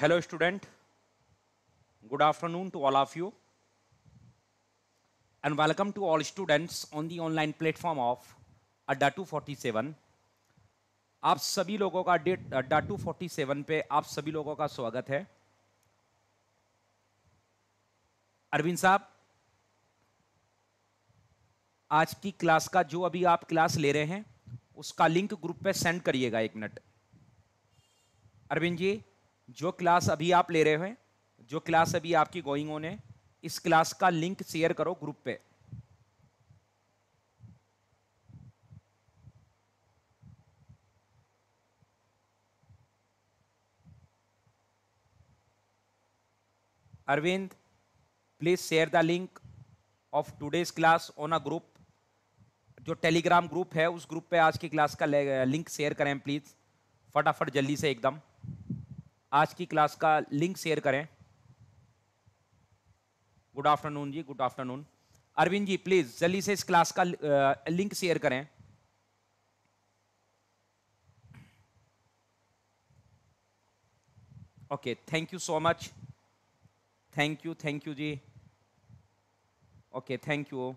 Hello student good afternoon to all of you and welcome to all students on the online platform of Adda two forty seven आप सभी लोगों का date अड्डा two forty seven पे आप सभी लोगों का स्वागत है अरविंद साहब आज की क्लास का जो अभी आप क्लास ले रहे हैं उसका लिंक ग्रुप पे सेंड करिएगा एक मिनट अरविंद जी जो क्लास अभी आप ले रहे हैं जो क्लास अभी आपकी गोइंग ऑन है इस क्लास का लिंक शेयर करो ग्रुप पे Arvind please share the link of today's class on a group जो टेलीग्राम ग्रुप है उस ग्रुप पे आज की क्लास का लिंक शेयर करें प्लीज़ फटाफट जल्दी से एकदम आज की क्लास का लिंक शेयर करें good afternoon ji good afternoon Arvind ji please जल्दी से इस क्लास का लिंक शेयर करें okay thank you so much thank you thank you ji okay thank you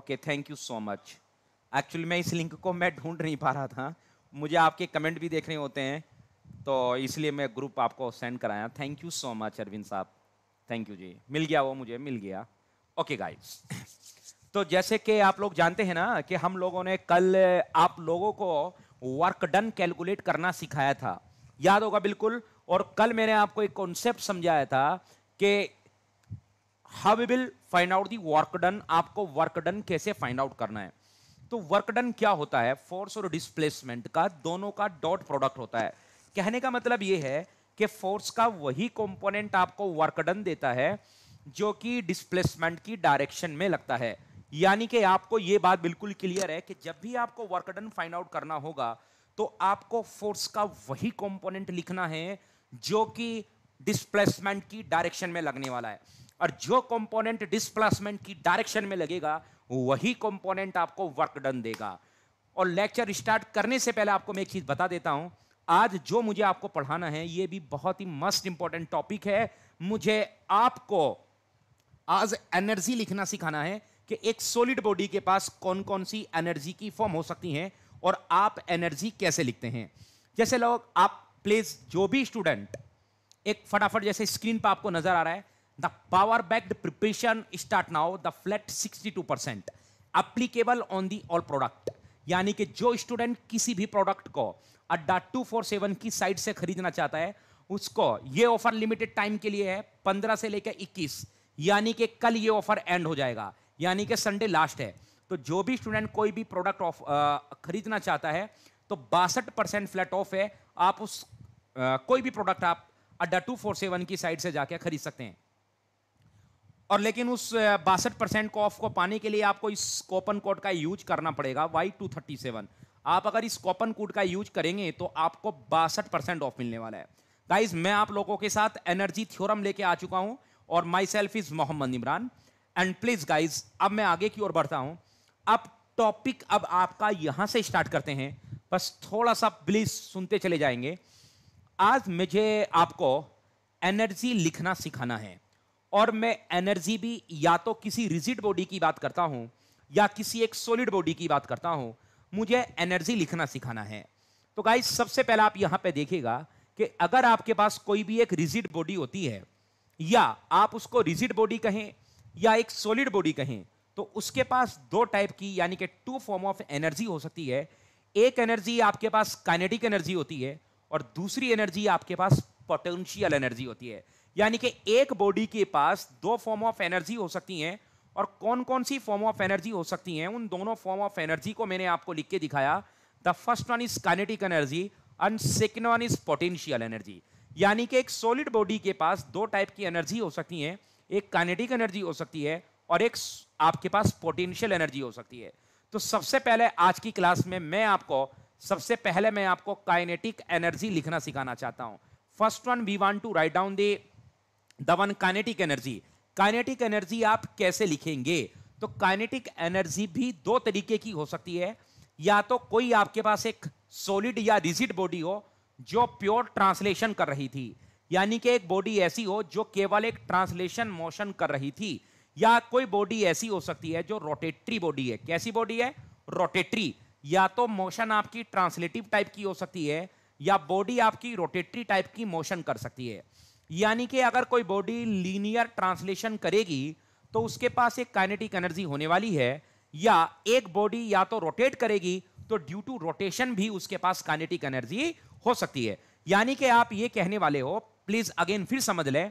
okay thank you so much actually मैं इस लिंक को मैं ढूंढ नहीं पा रहा था मुझे आपके कमेंट भी देखने होते हैं तो इसलिए मैं ग्रुप आपको सेंड कराया thank you so much Arvind साहब थैंक यू जी मिल गया वो मुझे मिल गया ओके गाइस तो जैसे कि आप लोग जानते हैं ना कि हम लोगों ने कल आप लोगों को वर्क डन कैलकुलेट करना सिखाया था याद होगा बिल्कुल और कल मैंने आपको एक कॉन्सेप्ट समझाया था कि how will find out the work done आपको वर्क डन कैसे फाइंड आउट करना है तो वर्क डन क्या होता है फोर्स और डिस्प्लेसमेंट का दोनों का डॉट प्रोडक्ट होता है कहने का मतलब यह है कि फोर्स का वही कंपोनेंट आपको वर्क डन देता है जो कि डिस्प्लेसमेंट की डायरेक्शन में लगता है यानी कि आपको यह बात बिल्कुल क्लियर है कि जब भी आपको वर्क डन फाइंड आउट करना होगा तो आपको फोर्स का वही कंपोनेंट लिखना है जो कि डिस्प्लेसमेंट की डायरेक्शन में लगने वाला है और जो कंपोनेंट डिस्प्लेसमेंट की डायरेक्शन में लगेगा वही कंपोनेंट आपको वर्क डन देगा और लेक्चर स्टार्ट करने से पहले आपको मैं एक चीज़ बता देता हूं आज जो मुझे आपको पढ़ाना है ये भी बहुत ही मस्ट इंपॉर्टेंट टॉपिक है मुझे आपको आज एनर्जी लिखना सिखाना है कि एक सोलिड बॉडी के पास कौन कौन सी एनर्जी की फॉर्म हो सकती है और आप एनर्जी कैसे लिखते हैं जैसे लोग आप प्लीज जो भी स्टूडेंट एक फटाफट जैसे स्क्रीन पर आपको नजर आ रहा है The power backed preparation start now, the flat 62% applicable on the all product. यानी कि जो स्टूडेंट किसी भी प्रोडक्ट को अड्डा 247 की साइट से खरीदना चाहता है उसको ये ऑफर लिमिटेड टाइम के लिए है 15 से लेकर 21 यानी कि कल ये ऑफर एंड हो जाएगा यानी कि संडे लास्ट है तो जो भी स्टूडेंट कोई भी प्रोडक्ट ऑफ खरीदना चाहता है तो बासठ परसेंट फ्लैट ऑफ है आप उस आ, कोई भी प्रोडक्ट आप अड्डा टू फोर सेवन की साइट से जाके खरीद सकते हैं और लेकिन उस बासठ परसेंट ऑफ को पाने के लिए आपको इस कोपन कोड का यूज करना पड़ेगा वाई टू थर्टी सेवन आप अगर इस कोपन कोड का यूज करेंगे तो आपको बासठ परसेंट ऑफ मिलने वाला है गाइज मैं आप लोगों के साथ एनर्जी थ्योरम लेके आ चुका हूं और myself is Mohammad Imran and please guys अब मैं आगे की ओर बढ़ता हूं अब टॉपिक अब आपका यहां से स्टार्ट करते हैं बस थोड़ा सा प्लीज सुनते चले जाएंगे आज मुझे आपको एनर्जी लिखना सिखाना है और मैं एनर्जी भी या तो किसी रिजिड बॉडी की बात करता हूं या किसी एक सॉलिड बॉडी की बात करता हूं मुझे एनर्जी लिखना सिखाना है तो गाइस सबसे पहला आप यहां पे देखिएगा कि अगर आपके पास कोई भी एक रिजिड बॉडी होती है या आप उसको रिजिड बॉडी कहें या एक सॉलिड बॉडी कहें तो उसके पास दो टाइप की यानी कि टू फॉर्म ऑफ एनर्जी हो सकती है एक एनर्जी आपके पास काइनेटिक एनर्जी होती है और दूसरी एनर्जी आपके पास पोटेंशियल एनर्जी होती है यानी कि एक बॉडी के पास दो फॉर्म ऑफ एनर्जी हो सकती हैं और कौन कौन सी फॉर्म ऑफ एनर्जी हो सकती हैं उन दोनों फॉर्म ऑफ एनर्जी को मैंने आपको लिख के दिखाया the first one is kinetic energy and second one is potential energy यानी कि एक सॉलिड बॉडी के पास दो टाइप की एनर्जी हो सकती है एक काइनेटिक एनर्जी हो सकती है और एक आपके पास पोटेंशियल एनर्जी हो सकती है तो सबसे पहले आज की क्लास में मैं आपको सबसे पहले मैं आपको काइनेटिक एनर्जी लिखना सिखाना चाहता हूं first one we want to write down the the one kinetic energy kinetic energy आप कैसे लिखेंगे तो काइनेटिक एनर्जी भी दो तरीके की हो सकती है या तो कोई आपके पास एक सॉलिड या रिजिड बॉडी हो जो प्योर ट्रांसलेशन कर रही थी यानी कि एक बॉडी ऐसी हो जो केवल एक ट्रांसलेशन मोशन कर रही थी या कोई बॉडी ऐसी हो सकती है जो रोटेटरी बॉडी है कैसी बॉडी है रोटेटरी या तो मोशन आपकी ट्रांसलेटिव टाइप की हो सकती है या बॉडी आपकी रोटेटरी टाइप की मोशन कर सकती है यानी कि अगर कोई बॉडी लीनियर ट्रांसलेशन करेगी तो उसके पास एक काइनेटिक एनर्जी होने वाली है या एक बॉडी या तो रोटेट करेगी तो ड्यू टू रोटेशन भी उसके पास काइनेटिक एनर्जी हो सकती है यानी कि आप ये कहने वाले हो प्लीज अगेन फिर समझ लें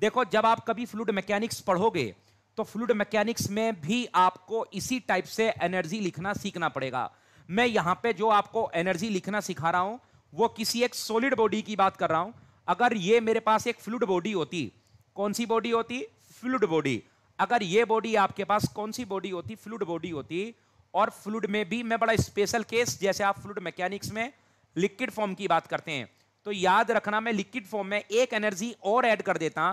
देखो जब आप कभी फ्लूड मैकेनिक्स पढ़ोगे तो फ्लूड मैकेनिक्स में भी आपको इसी टाइप से एनर्जी लिखना सीखना पड़ेगा मैं यहां पे जो आपको एनर्जी लिखना सिखा रहा हूं वो किसी एक सॉलिड बॉडी की बात कर रहा हूं अगर ये मेरे पास एक फ्लूड बॉडी होती कौन सी बॉडी होती फ्लूड बॉडी अगर ये बॉडी आपके पास कौन सी बॉडी होती फ्लूड बॉडी होती और फ्लूड में भी मैं बड़ा स्पेशल केस जैसे आप फ्लूड मैकेनिक्स में लिक्विड फॉर्म की बात करते हैं तो याद रखना मैं लिक्विड फॉर्म में एक एनर्जी और ऐड कर देता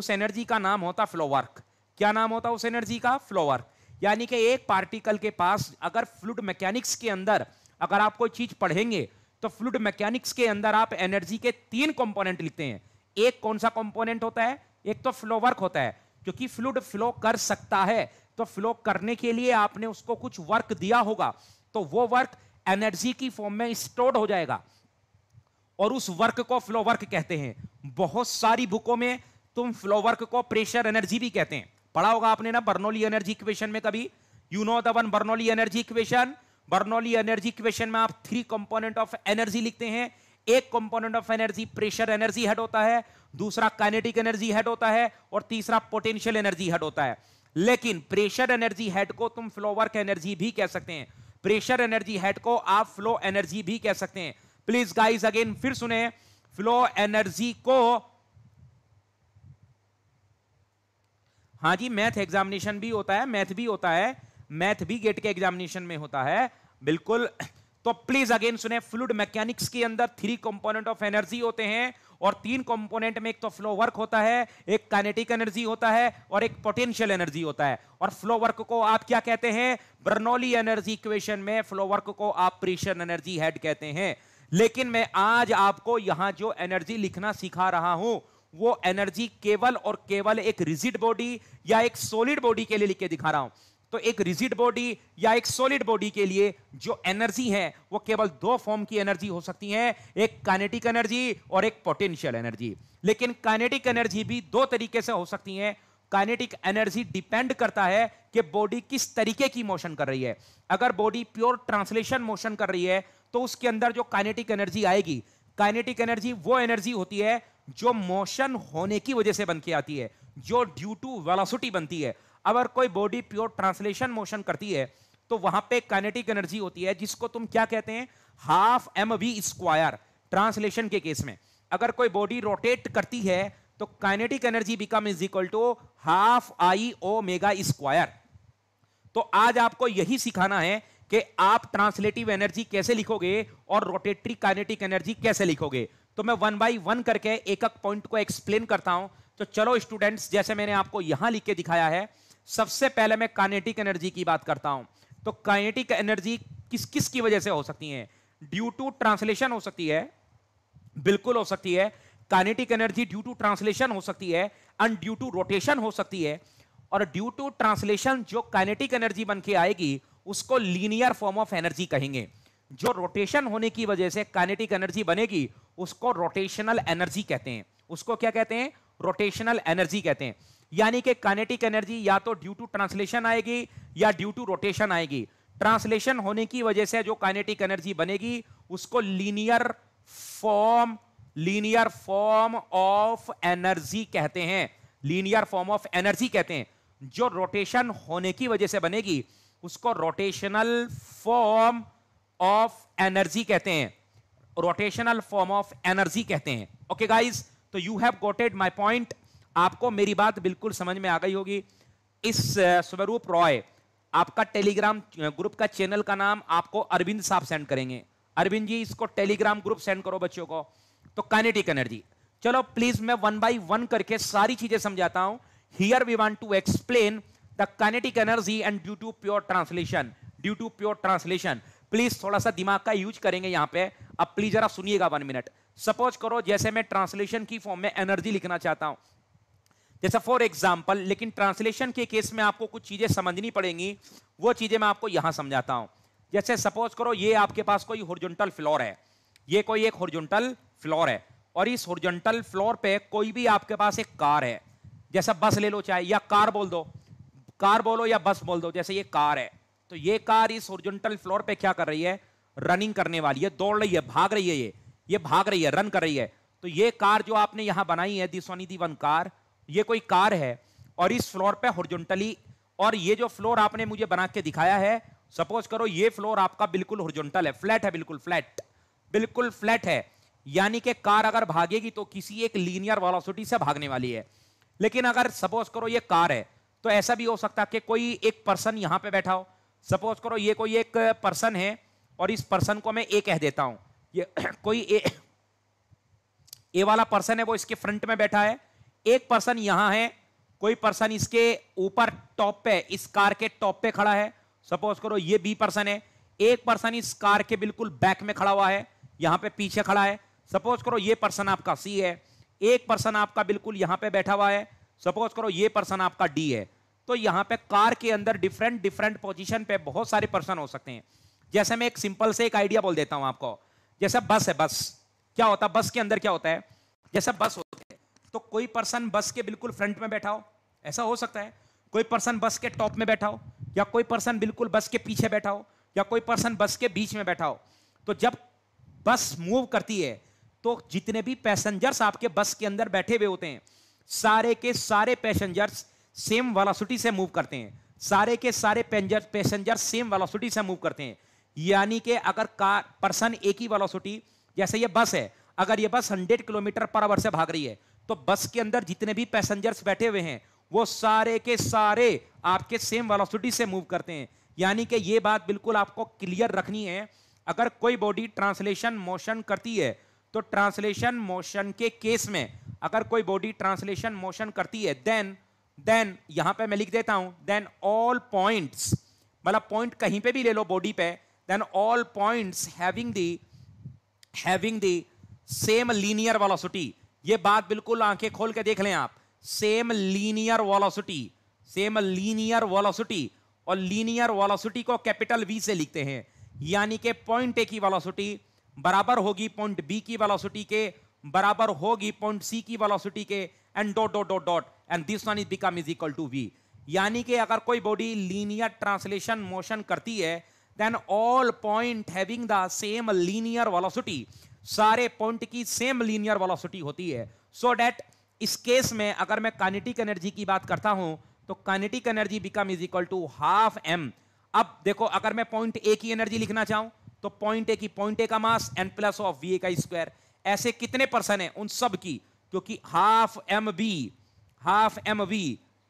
उस एनर्जी का नाम होता फ्लोवर्क क्या नाम होता उस एनर्जी का फ्लोवर्क यानी कि एक पार्टिकल के पास अगर फ्लूड मैकेनिक्स के अंदर अगर आप कोई चीज पढ़ेंगे तो फ्लूड मैकेनिक्स के अंदर आप एनर्जी के तीन कॉम्पोनेंट लिखते हैं एक कौन सा कॉम्पोनेंट होता है एक तो फ्लो वर्क होता है क्योंकि फ्लूड फ्लो कर सकता है तो फ्लो करने के लिए आपने उसको कुछ वर्क दिया होगा तो वो वर्क एनर्जी की फॉर्म में स्टोर्ड हो जाएगा और उस वर्क को फ्लो वर्क कहते हैं बहुत सारी बुकों में तुम फ्लो वर्क को प्रेशर एनर्जी भी कहते हैं पढ़ा होगा आपने ना बर्नोली एनर्जी इक्वेशन में कभी you know Bernoulli energy equation Bernoulli energy question में आप थ्री कंपोनेंट ऑफ एनर्जी लिखते हैं एक component of energy pressure energy head होता है दूसरा काइनेटिक एनर्जी हेड होता है और तीसरा पोटेंशियल एनर्जी हेड होता है लेकिन प्रेशर एनर्जी हेड को तुम फ्लोवर्क एनर्जी भी कह सकते हैं प्रेशर एनर्जी हेड को आप फ्लो एनर्जी भी कह सकते हैं प्लीज गाइज अगेन फिर सुने फ्लो एनर्जी को हाँ जी मैथ एग्जामिनेशन भी होता है मैथ भी होता है मैथ भी गेट के एग्जामिनेशन में होता है बिल्कुल तो प्लीज अगेन सुने फ्लूड मैकेनिक्स के अंदर थ्री कंपोनेंट ऑफ एनर्जी होते हैं और तीन कंपोनेंट में एक तो फ्लो वर्क होता है एक काइनेटिक एनर्जी होता है और एक पोटेंशियल एनर्जी होता है और फ्लो वर्क को आप क्या कहते हैं बर्नौली एनर्जी इक्वेशन में फ्लो वर्क को आप प्रेशर एनर्जी हेड कहते हैं लेकिन मैं आज आपको यहां जो एनर्जी लिखना सिखा रहा हूं वो एनर्जी केवल और केवल एक रिजिड बॉडी या एक सोलिड बॉडी के लिए लिख के दिखा रहा हूं तो एक रिजिड बॉडी या एक सॉलिड बॉडी के लिए जो एनर्जी है वो केवल दो फॉर्म की एनर्जी हो सकती है एक काइनेटिक एनर्जी और एक पोटेंशियल एनर्जी लेकिन काइनेटिक एनर्जी भी दो तरीके से हो सकती है काइनेटिक एनर्जी डिपेंड करता है कि बॉडी किस तरीके की मोशन कर रही है अगर बॉडी प्योर ट्रांसलेशन मोशन कर रही है तो उसके अंदर जो काइनेटिक एनर्जी आएगी काइनेटिक एनर्जी वो एनर्जी होती है जो मोशन होने की वजह से बन के आती है जो ड्यू टू वेलोसिटी बनती है अगर कोई बॉडी प्योर ट्रांसलेशन मोशन करती है तो वहां पे काइनेटिक एनर्जी होती है जिसको तुम क्या कहते हैं half M V square translation के केस में अगर कोई बॉडी रोटेट करती है तो kinetic energy become is equal to half I omega square तो आज आपको यही सिखाना है कि आप ट्रांसलेटिव एनर्जी कैसे लिखोगे और रोटेटरी काइनेटिक एनर्जी कैसे लिखोगे तो मैं वन बाई वन करके एक एक पॉइंट को एक्सप्लेन करता हूं तो चलो स्टूडेंट्स जैसे मैंने आपको यहां लिख के दिखाया है सबसे पहले मैं काइनेटिक एनर्जी की बात करता हूं तो काइनेटिक एनर्जी किस किस की वजह से हो सकती है ड्यू टू ट्रांसलेशन हो सकती है बिल्कुल हो सकती है kinetic energy due to translation हो सकती है एंड ड्यू टू रोटेशन हो सकती है और ड्यू टू ट्रांसलेशन जो काइनेटिक एनर्जी बन के आएगी उसको लीनियर फॉर्म ऑफ एनर्जी कहेंगे जो रोटेशन होने की वजह से काइनेटिक एनर्जी बनेगी उसको रोटेशनल एनर्जी कहते हैं उसको क्या कहते हैं रोटेशनल एनर्जी कहते हैं यानी कि कानेटिक एनर्जी या तो ड्यू टू ट्रांसलेशन आएगी या ड्यू टू रोटेशन आएगी ट्रांसलेशन होने की वजह से जो काइनेटिक एनर्जी बनेगी उसको linear form linear form of energy कहते हैं लीनियर फॉर्म ऑफ एनर्जी कहते हैं जो रोटेशन होने की वजह से बनेगी उसको रोटेशनल फॉर्म ऑफ एनर्जी कहते हैं रोटेशनल फॉर्म ऑफ एनर्जी कहते हैं ओके गाइज तो you have GOATed my point आपको मेरी बात बिल्कुल समझ में आ गई होगी इस स्वरूप रॉय आपका टेलीग्राम ग्रुप का चैनल का नाम आपको अरविंद साहब सेंड करेंगे अरविंद जी इसको टेलीग्राम ग्रुप सेंड करो बच्चों को तो काइनेटिक एनर्जी चलो प्लीज मैं वन बाई वन करके सारी चीजें समझाता हूं here we want to explain the kinetic energy and due to pure translation due to pure translation please थोड़ा सा दिमाग का यूज करेंगे यहां पे अब प्लीज जरा सुनिएगा वन मिनट सपोज करो जैसे मैं ट्रांसलेशन की फॉर्म में एनर्जी लिखना चाहता हूं जैसा फॉर एग्जाम्पल लेकिन ट्रांसलेशन के केस में आपको कुछ चीज़ें समझनी पड़ेंगी वो चीज़ें मैं आपको यहां समझाता हूँ जैसे सपोज करो ये आपके पास कोई होर्जेंटल फ्लोर है ये कोई एक होर्जेंटल फ्लोर है और इस होर्जेंटल फ्लोर पे कोई भी आपके पास एक कार है जैसा बस ले लो चाहे या कार बोल दो कार बोलो या बस बोल दो जैसे ये कार है तो ये कार इस होर्जेंटल फ्लोर पे क्या कर रही है रनिंग करने वाली है दौड़ रही है भाग रही है ये ये भाग रही है रन कर रही है तो ये कार जो आपने यहां बनाई है this one the one car ये कोई कार है और इस फ्लोर पे हॉरिजॉन्टली और ये जो फ्लोर आपने मुझे बना के दिखाया है सपोज करो ये फ्लोर आपका बिल्कुल हॉरिजॉन्टल है फ्लैट है बिल्कुल फ्लैट बिल्कुल फ्लैट है यानी कि कार अगर भागेगी तो किसी एक लीनियर वेलोसिटी से भागने वाली है लेकिन अगर सपोज करो ये कार है तो ऐसा भी हो सकता है कि कोई एक पर्सन यहां पे बैठा हो सपोज करो ये कोई एक पर्सन है और इस पर्सन को मैं ए कह देता हूं ये कोई ए, ए वाला पर्सन है वो इसके फ्रंट में बैठा है एक पर्सन यहां है कोई पर्सन इसके ऊपर टॉप पे इस कार के टॉप पे खड़ा है सपोज करो ये बी पर्सन है एक पर्सन इस कार के बिल्कुल बैक में खड़ा हुआ है यहां पे पीछे खड़ा है सपोज करो ये पर्सन आपका सी है एक पर्सन आपका बिल्कुल यहां पे बैठा हुआ है सपोज करो ये पर्सन आपका डी है तो यहां पे कार के अंदर डिफरेंट डिफरेंट पोजिशन पे बहुत सारे पर्सन हो सकते हैं जैसे मैं एक सिंपल से एक आइडिया बोल देता हूं आपको जैसे बस है बस क्या होता है बस के अंदर क्या होता है जैसे बस होते हैं तो कोई पर्सन बस के बिल्कुल फ्रंट में बैठा हो ऐसा हो सकता है कोई पर्सन बस के टॉप में बैठा हो या कोई पर्सन बिल्कुल बस के पीछे बैठा हो या कोई पर्सन बस के बीच में बैठा हो तो जब बस मूव करती है तो जितने भी पैसेंजर्स आपके बस के अंदर बैठे हुए होते हैं सारे के सारे पैसेंजर्स सेम वेलोसिटी से मूव करते हैं सारे के सारे पैसेंजर सेम वेलोसिटी से मूव करते हैं यानी कि अगर कार पर्सन एक ही वेलोसिटी जैसे ये बस है अगर ये बस 100 किलोमीटर पर आवर से भाग रही है तो बस के अंदर जितने भी पैसेंजर्स बैठे हुए हैं वो सारे के सारे आपके सेम वेलोसिटी से मूव करते हैं यानी कि ये बात बिल्कुल आपको क्लियर रखनी है अगर कोई बॉडी ट्रांसलेशन मोशन करती है तो ट्रांसलेशन मोशन के केस में अगर कोई बॉडी ट्रांसलेशन मोशन करती है देन देन यहां पे मैं लिख देता हूं देन ऑल पॉइंट्स मतलब पॉइंट कहीं पे भी ले लो बॉडी पे then all points having the having the same linear velocity ये बात बिल्कुल आंखें खोल के देख लें आप same linear velocity same linear velocity और लीनियर वॉलोसिटी को कैपिटल वी से लिखते हैं यानी कि पॉइंट ए की वॉलोसिटी बराबर होगी पॉइंट बी की वॉलोसिटी के बराबर होगी पॉइंट सी की वॉलोसिटी के and dot dot dot dot and this one is become is equal to V यानी कि अगर कोई बॉडी लीनियर ट्रांसलेशन मोशन करती है then all point having the same linear velocity सारे पॉइंट की सेम लीनियर वेलोसिटी होती है सो so डैट इस केस में अगर मैं कानिटिक एनर्जी की बात करता हूं तो kinetic energy become is equal to half M अब देखो अगर मैं पॉइंट ए की एनर्जी लिखना चाहूं तो पॉइंट ए की पॉइंट ए का mass N plus of V A का स्क्वायर ऐसे कितने परसेंट है उन सब की क्योंकि half M B half M V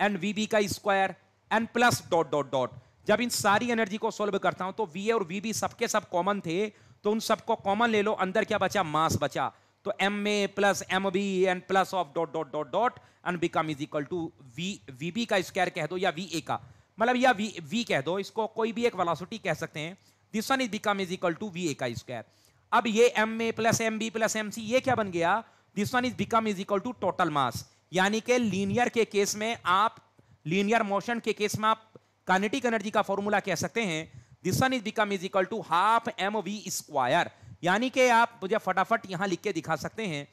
N V B का square N plus dot dot dot जब इन सारी एनर्जी को सोल्व करता हूं तो वी ए और वी बी सबके सब कॉमन थे तो उन सबको कॉमन ले लो अंदर क्या बचा मास बचा तो M A plus M B N plus of dot dot dot dot and become is equal to V V B का स्क्वायर कह दो या वी ए का मतलब या वी वी कह दो इसको कोई भी एक वेलोसिटी कह सकते हैं this one is become is equal to V A का स्क्वायर अब ये M A plus M B plus M C ये क्या बन गया this one is become is equal to total mass यानी कि लीनियर के केस में आप लीनियर मोशन के केस में आप कानेटिक एनर्जी का फॉर्मूला कह सकते हैं this one is become is equal to half M V square यानी कि आप मुझे फटाफट यहाँ लिख के दिखा सकते हैं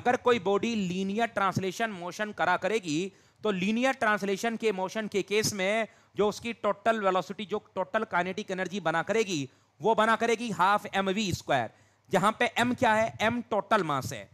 अगर कोई बॉडी लीनियर ट्रांसलेशन मोशन करा करेगी तो लीनियर ट्रांसलेशन के मोशन के केस में जो उसकी टोटल वेलोसिटी जो टोटल काइनेटिक एनर्जी बना करेगी वो बना करेगी हाफ एम वी स्क्वायर जहां पे एम क्या है एम टोटल मास है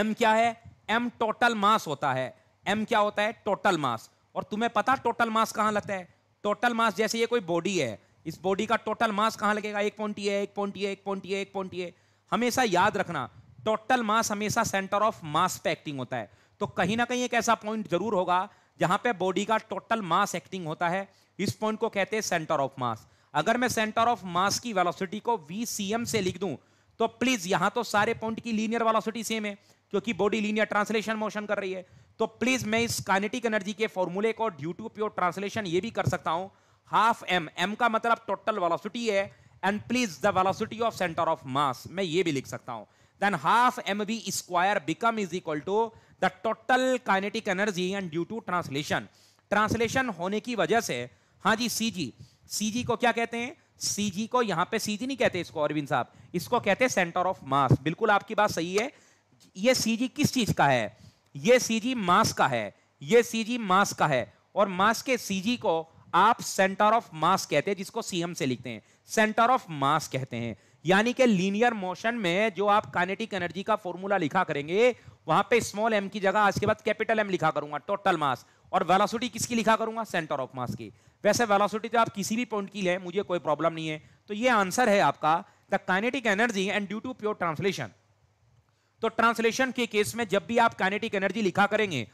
एम क्या है एम टोटल मास होता है एम क्या होता है टोटल मास और तुम्हें पता टोटल मास कहां लगता है टोटल मास जैसे ये कोई बॉडी है इस बॉडी का टोटल मास कहाँ लगेगा एक पॉइंट ये एक पॉइंट ये एक पॉइंट ये एक पॉइंट ये हमेशा याद रखना टोटल मास हमेशा सेंटर ऑफ मास पे एक्टिंग होता है तो कहीं ना कहीं एक ऐसा पॉइंट जरूर होगा जहां पे बॉडी का टोटल मास एक्टिंग होता है इस पॉइंट को कहते हैं सेंटर ऑफ मास अगर मैं सेंटर ऑफ मास की वेलोसिटी को वी से लिख दूं तो प्लीज यहां तो सारे पॉइंट की लीनियर वेलोसिटी सेम है क्योंकि बॉडी लीनियर ट्रांसलेशन मोशन कर रही है तो प्लीज मैं इस काइनेटिक एनर्जी के फॉर्मूले को ड्यू टू प्योर ट्रांसलेशन ये भी कर सकता हूं हाफ एम एम का मतलब टोटल वेलोसिटी है and please the velocity of centre of mass मैं ये भी लिख सकता हूं then half M V square become is equal to the total kinetic energy and due to translation translation होने की वजह से हाँ जी सी जी सी जी को क्या कहते हैं सी जी को यहां पे सी जी नहीं कहते इसको अरविंद साहब इसको कहते हैं सेंटर ऑफ मास बिल्कुल आपकी बात सही है ये सी जी किस चीज का है ये सी जी मास का है ये सी जी मास का है और मास के सी जी को आप सेंटर ऑफ मास कहते हैं जिसको सीएम से लिखते हैं सेंटर ऑफ मास कहते हैं यानी कि लीनियर मोशन में जो आप कानेटिक एनर्जी का फॉर्मूला लिखा करेंगे वहां पे स्मॉल एम की जगह आज के बाद कैपिटल एम लिखा करूंगा टोटल मास और वेलोसिटी किसकी लिखा करूंगा सेंटर ऑफ मास की वैसे वेलोसिटी तो आप किसी भी पॉइंट की लें मुझे कोई प्रॉब्लम नहीं है तो ये आंसर है आपका the kinetic energy and due to pure translation तो ट्रांसलेशन के केस में जब भी आप कानेटिक एनर्जी लिखा करेंगे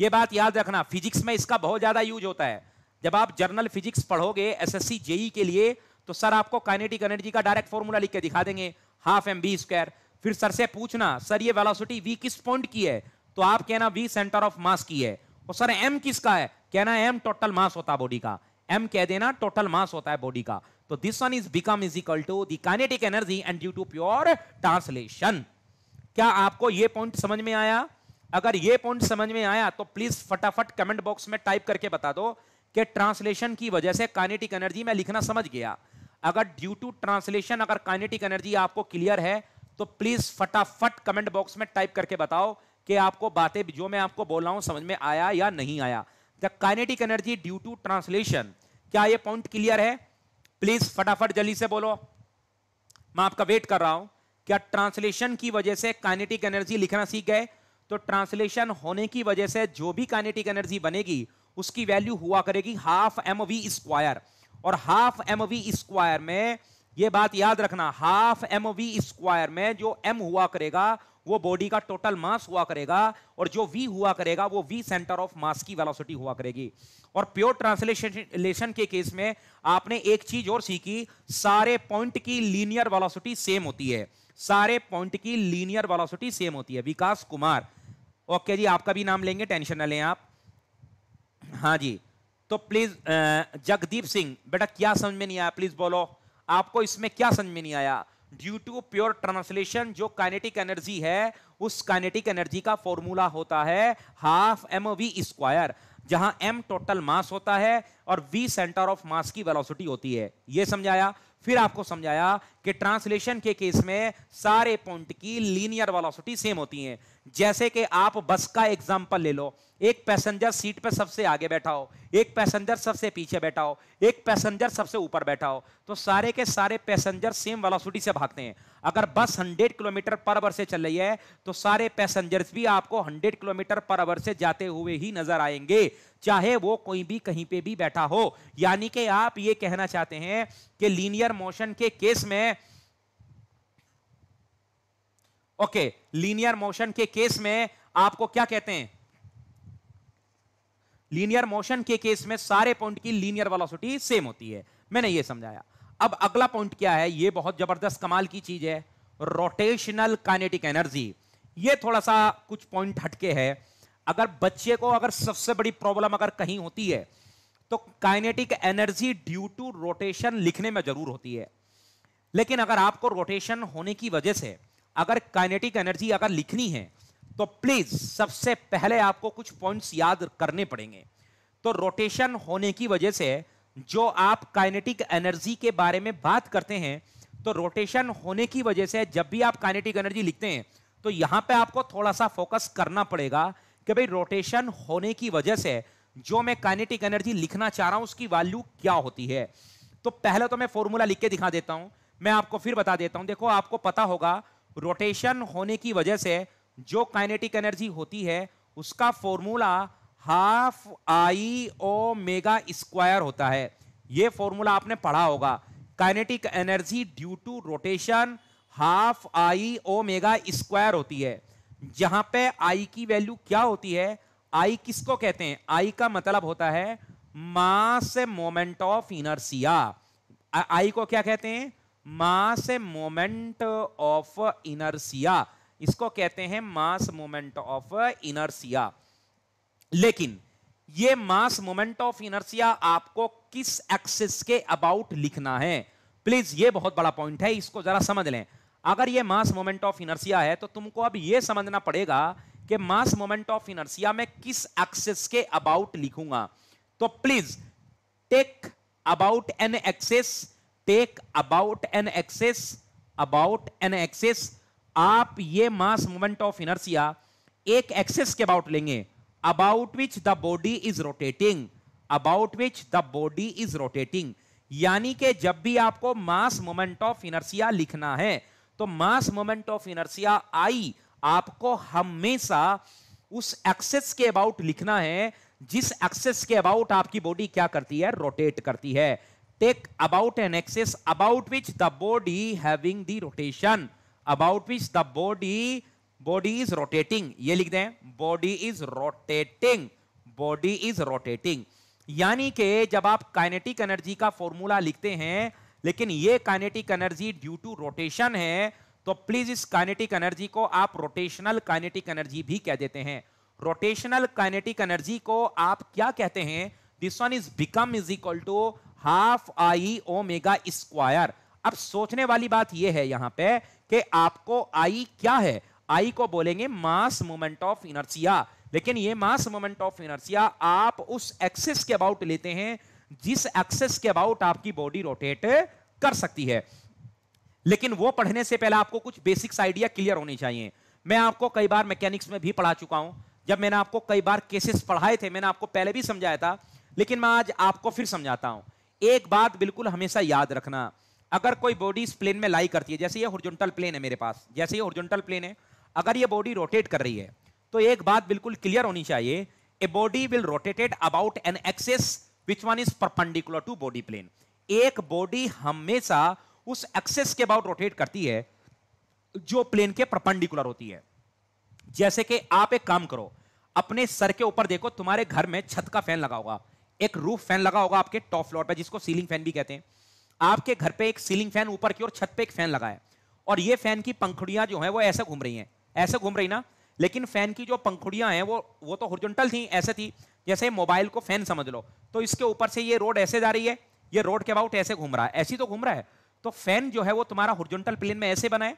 ये बात याद रखना फिजिक्स में इसका बहुत ज्यादा यूज होता है जब आप जर्नल फिजिक्स पढ़ोगे एसएससी जेई e के लिए तो सर आपको काइनेटिक एनर्जी का डायरेक्ट फॉर्मूला लिख के दिखा देंगे हाफ एम बी स्क्वायर फिर सर से पूछना सर ये वेलोसिटी वी किस पॉइंट की है तो आप कहना वी सेंटर ऑफ मास की है और सर एम किसका है कहना एम टोटल मास होता है बॉडी का एम कह देना टोटल मास होता है बॉडी का तो this one is become is equal to the kinetic energy and due to pure translation क्या आपको ये पॉइंट समझ में आया अगर ये पॉइंट समझ में आया तो प्लीज फटाफट कमेंट बॉक्स में टाइप करके बता दो कि ट्रांसलेशन की वजह से काइनेटिक एनर्जी मैं लिखना समझ गया अगर ड्यू टू ट्रांसलेशन अगर काइनेटिक एनर्जी आपको क्लियर है तो प्लीज फटाफट कमेंट बॉक्स में टाइप करके बताओ कि आपको बातें जो मैं आपको बोल रहा हूं समझ में आया या नहीं आया the kinetic energy due to translation क्या ये पॉइंट क्लियर है प्लीज फटाफट जल्दी से बोलो मैं आपका वेट कर रहा हूं क्या ट्रांसलेशन की वजह से काइनेटिक एनर्जी लिखना सीख गए तो ट्रांसलेशन होने की वजह से जो भी काइनेटिक एनर्जी बनेगी उसकी वैल्यू हुआ करेगी हाफ एम वी स्क्वायर और हाफ एम वी स्क्वायर में ये बात याद रखना हाफ एम वी स्क्वायर में जो एम हुआ करेगा वो बॉडी का टोटल मास हुआ करेगा और जो वी हुआ करेगा वो वी सेंटर ऑफ मास की वेलोसिटी हुआ करेगी और प्योर ट्रांसलेशन के केस में आपने एक चीज और सीखी सारे पॉइंट की लीनियर वेलोसिटी सेम होती है सारे पॉइंट की लीनियर वेलोसिटी सेम होती है विकास कुमार ओके जी आपका भी नाम लेंगे टेंशन ना लें आप हाँ जी तो प्लीज जगदीप सिंह बेटा क्या समझ में नहीं आया प्लीज बोलो आपको इसमें क्या समझ में नहीं आया ड्यू टू प्योर ट्रांसलेशन जो काइनेटिक एनर्जी है उस काइनेटिक एनर्जी का फॉर्मूला होता है हाफ एम वी स्क्वायर जहां m टोटल मास होता है और v सेंटर ऑफ मास की वेलोसिटी होती है यह समझाया फिर आपको समझाया कि ट्रांसलेशन के केस में सारे पॉइंट की लीनियर वेलोसिटी सेम होती है जैसे कि आप बस का एग्जाम्पल ले लो एक पैसेंजर सीट पर सबसे आगे बैठा हो एक पैसेंजर सबसे पीछे बैठा हो एक पैसेंजर सबसे ऊपर बैठा हो तो सारे के सारे पैसेंजर सेम वेलोसिटी से भागते हैं अगर बस 100 किलोमीटर पर आवर से चल रही है तो सारे पैसेंजर्स भी आपको 100 किलोमीटर पर आवर से जाते हुए ही नजर आएंगे चाहे वो कोई भी कहीं पे भी बैठा हो यानी कि आप ये कहना चाहते हैं कि लीनियर मोशन के केस में ओके लीनियर मोशन के केस में आपको क्या कहते हैं लीनियर मोशन के केस में सारे पॉइंट की लीनियर वेलोसिटी सेम होती है मैंने ये समझाया अब अगला पॉइंट क्या है ये बहुत जबरदस्त कमाल की चीज है रोटेशनल काइनेटिक एनर्जी ये थोड़ा सा कुछ पॉइंट हटके है अगर बच्चे को अगर सबसे बड़ी प्रॉब्लम अगर कहीं होती है तो kinetic energy due to rotation लिखने में जरूर होती है लेकिन अगर आपको रोटेशन होने की वजह से अगर काइनेटिक एनर्जी अगर लिखनी है तो प्लीज सबसे पहले आपको कुछ पॉइंट्स याद करने पड़ेंगे तो रोटेशन होने की वजह से जो आप काइनेटिक एनर्जी के बारे में बात करते हैं तो रोटेशन होने की वजह से जब भी आप काइनेटिक एनर्जी लिखते हैं तो यहां पे आपको थोड़ा सा फोकस करना पड़ेगा कि भाई रोटेशन होने की वजह से जो मैं काइनेटिक एनर्जी लिखना चाह रहा हूं उसकी वैल्यू क्या होती है तो पहले तो मैं फॉर्मूला लिख के दिखा देता हूं मैं आपको फिर बता देता हूं देखो आपको पता होगा रोटेशन होने की वजह से जो काइनेटिक एनर्जी होती है उसका formula half I omega square होता है ये फॉर्मूला आपने पढ़ा होगा kinetic energy due to rotation half I omega square होती है जहां पे आई की वैल्यू क्या होती है आई किसको कहते हैं आई का मतलब होता है mass moment of inertia I को क्या कहते हैं मास मोमेंट ऑफ इनर्सिया इसको कहते हैं मास मोमेंट ऑफ इनर्सिया लेकिन ये मास मोमेंट ऑफ इनर्सिया आपको किस एक्सिस के अबाउट लिखना है प्लीज ये बहुत बड़ा पॉइंट है इसको जरा समझ लें अगर ये मास मोमेंट ऑफ इनर्सिया है तो तुमको अब ये समझना पड़ेगा कि मास मोमेंट ऑफ इनर्सिया में किस एक्सिस के अबाउट लिखूंगा तो please take about an axis take about an axis about an axis आप ये मास मोमेंट ऑफ इनर्सिया एक एक्सेस के अबाउट लेंगे about which the body is rotating about which the body is rotating यानी कि जब भी आपको मास मोमेंट ऑफ इनर्सिया लिखना है तो mass moment of inertia I आपको हमेशा उस एक्सेस के अबाउट लिखना है जिस एक्सेस के अबाउट आपकी बॉडी क्या करती है रोटेट करती है take about an axis about which the body having the rotation about which the body body is rotating ये लिख दें body is rotating body is rotating यानी कि जब आप काइनेटिक एनर्जी का फॉर्मूला लिखते हैं लेकिन ये kinetic energy due to rotation है तो प्लीज इस काइनेटिक एनर्जी को आप रोटेशनल काइनेटिक एनर्जी भी कह देते हैं रोटेशनल काइनेटिक एनर्जी को आप क्या कहते हैं this one is become is equal to half I omega square अब सोचने वाली बात यह है यहां पे कि आपको आई क्या है आई को बोलेंगे मास मोमेंट ऑफ इनर्सिया लेकिन ये मास मोमेंट ऑफ इनर्सिया आप उस एक्सेस के अबाउट लेते हैं जिस एक्सेस के अबाउट आपकी बॉडी रोटेट कर सकती है लेकिन वो पढ़ने से पहले आपको कुछ बेसिक्स आइडिया क्लियर होने चाहिए मैं आपको कई बार मैकेनिक्स में भी पढ़ा चुका हूं जब मैंने आपको कई बार केसेस पढ़ाए थे मैंने आपको पहले भी समझाया था लेकिन मैं आज आपको फिर समझाता हूं एक बात बिल्कुल हमेशा याद रखना अगर कोई बॉडी इस प्लेन में लाई करती है जैसे ये हॉरिजॉन्टल प्लेन है मेरे पास जैसे ये हॉरिजॉन्टल प्लेन है अगर ये बॉडी रोटेट कर रही है तो एक बात बिल्कुल क्लियर होनी चाहिए a body will rotated about an axis which one is perpendicular to body plane एक बॉडी हमेशा उस एक्सेस के अबाउट रोटेट करती है जो प्लेन के परपेंडिकुलर होती है जैसे कि आप एक काम करो अपने सर के ऊपर देखो तुम्हारे घर में छत का फैन लगा होगा एक रूफ फैन लगा होगा आपके टॉप फ्लोर पर जिसको सीलिंग फैन भी कहते हैं आपके घर पे एक सीलिंग फैन ऊपर की और छत पे एक फैन लगा है और ये फैन की पंखुड़ियां जो है वो ऐसे घूम रही हैं ऐसे घूम रही ना लेकिन फैन की जो पंखुड़ियां हैं वो वो तो हॉरिजॉन्टल थी ऐसे थी जैसे मोबाइल को फैन समझ लो तो इसके ऊपर से ये रोड ऐसे जा रही है ये रोड के अबाउट ऐसे घूम रहा है ऐसी तो घूम रहा है तो फैन जो है वो तुम्हारा हॉरिजॉन्टल प्लेन में ऐसे बनाए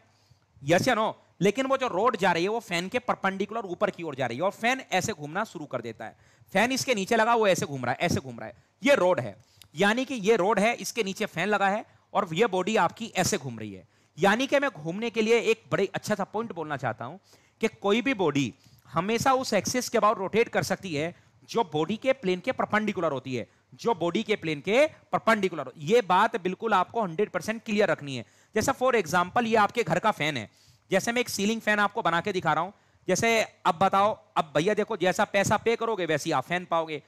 यस या नो लेकिन वो जो रोड जा रही है वो फैन के परपेंडिकुलर ऊपर की ओर जा रही है और फैन ऐसे घूमना शुरू कर देता है फैन इसके नीचे लगा वो ऐसे घूम रहा है ऐसे घूम रहा है ये रोड है यानी कि ये रोड है इसके नीचे फैन लगा है और ये बॉडी आपकी ऐसे घूम रही है यानी कि मैं घूमने के लिए एक बड़े अच्छा सा पॉइंट बोलना चाहता हूं कि कोई भी बॉडी हमेशा उस एक्सेस के अबाउट रोटेट कर सकती है जो बॉडी के प्लेन के परपेंडिकुलर होती है जो बॉडी के प्लेन के परपेंडिकुलर ये बात बिल्कुल आपको 100 परसेंट क्लियर रखनी है जैसा फॉर एग्जाम्पल ये आपके घर का फैन है जैसे मैं एक सीलिंग फैन आपको बना के दिखा रहा हूं जैसे अब बताओ अब भैया देखो जैसा पैसा पे करोगे वैसी आप फैन पाओगे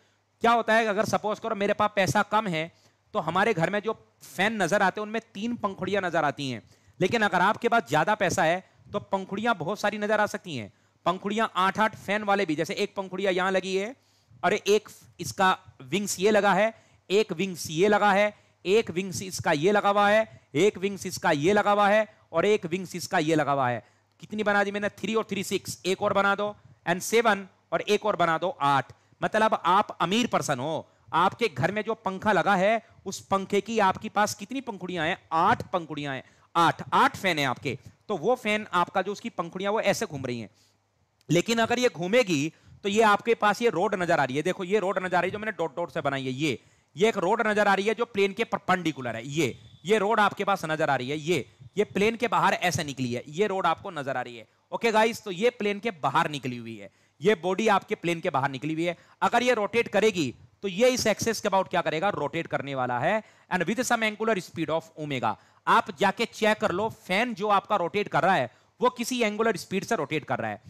क्या होता है अगर सपोज करो मेरे पास पैसा कम है तो हमारे घर में जो फैन नजर आते हैं उनमें तीन पंखुड़ियां नजर आती हैं लेकिन अगर आपके पास ज्यादा पैसा है तो पंखुड़ियां बहुत सारी नजर आ सकती हैं पंखुड़ियां आठ आठ फैन वाले भी जैसे एक पंखुड़िया यहां लगी है और एक इसका विंग्स ये लगा है एक विंग्स ये लगा है एक विंग्स इसका ये लगा हुआ है एक विंग्स इसका ये लगा हुआ है और एक विंग्स इसका ये लगा हुआ है कितनी बना दी मैंने थ्री और थ्री सिक्स एक और बना दो एंड सेवन और एक और बना दो आठ मतलब आप अमीर पर्सन हो आपके घर में जो पंखा लगा है उस पंखे की आपके पास कितनी पंखुड़ियां हैं आठ पंखुड़ियां हैं आठ आठ फैन है आपके तो वो फैन आपका जो उसकी पंखुड़ियां वो ऐसे घूम रही हैं लेकिन अगर ये घूमेगी तो ये आपके पास ये रोड नजर आ रही है देखो ये रोड नजर आ रही है जो मैंने डॉट डॉट से बनाई है ये ये एक रोड नजर आ रही है जो प्लेन के परपेंडिकुलर है ये ये रोड आपके पास नजर आ रही है ये ये प्लेन के बाहर ऐसे निकली है ये रोड आपको नजर आ रही है ओके गाइस तो ये प्लेन के बाहर निकली हुई है ये बॉडी आपके प्लेन के बाहर निकली हुई है अगर ये रोटेट करेगी तो ये इस एक्सेस के अबाउट क्या करेगा रोटेट करने वाला है and with some angular speed of omega आप जाके चेक कर लो फैन जो आपका रोटेट कर रहा है वो किसी एंगुलर स्पीड से रोटेट कर रहा है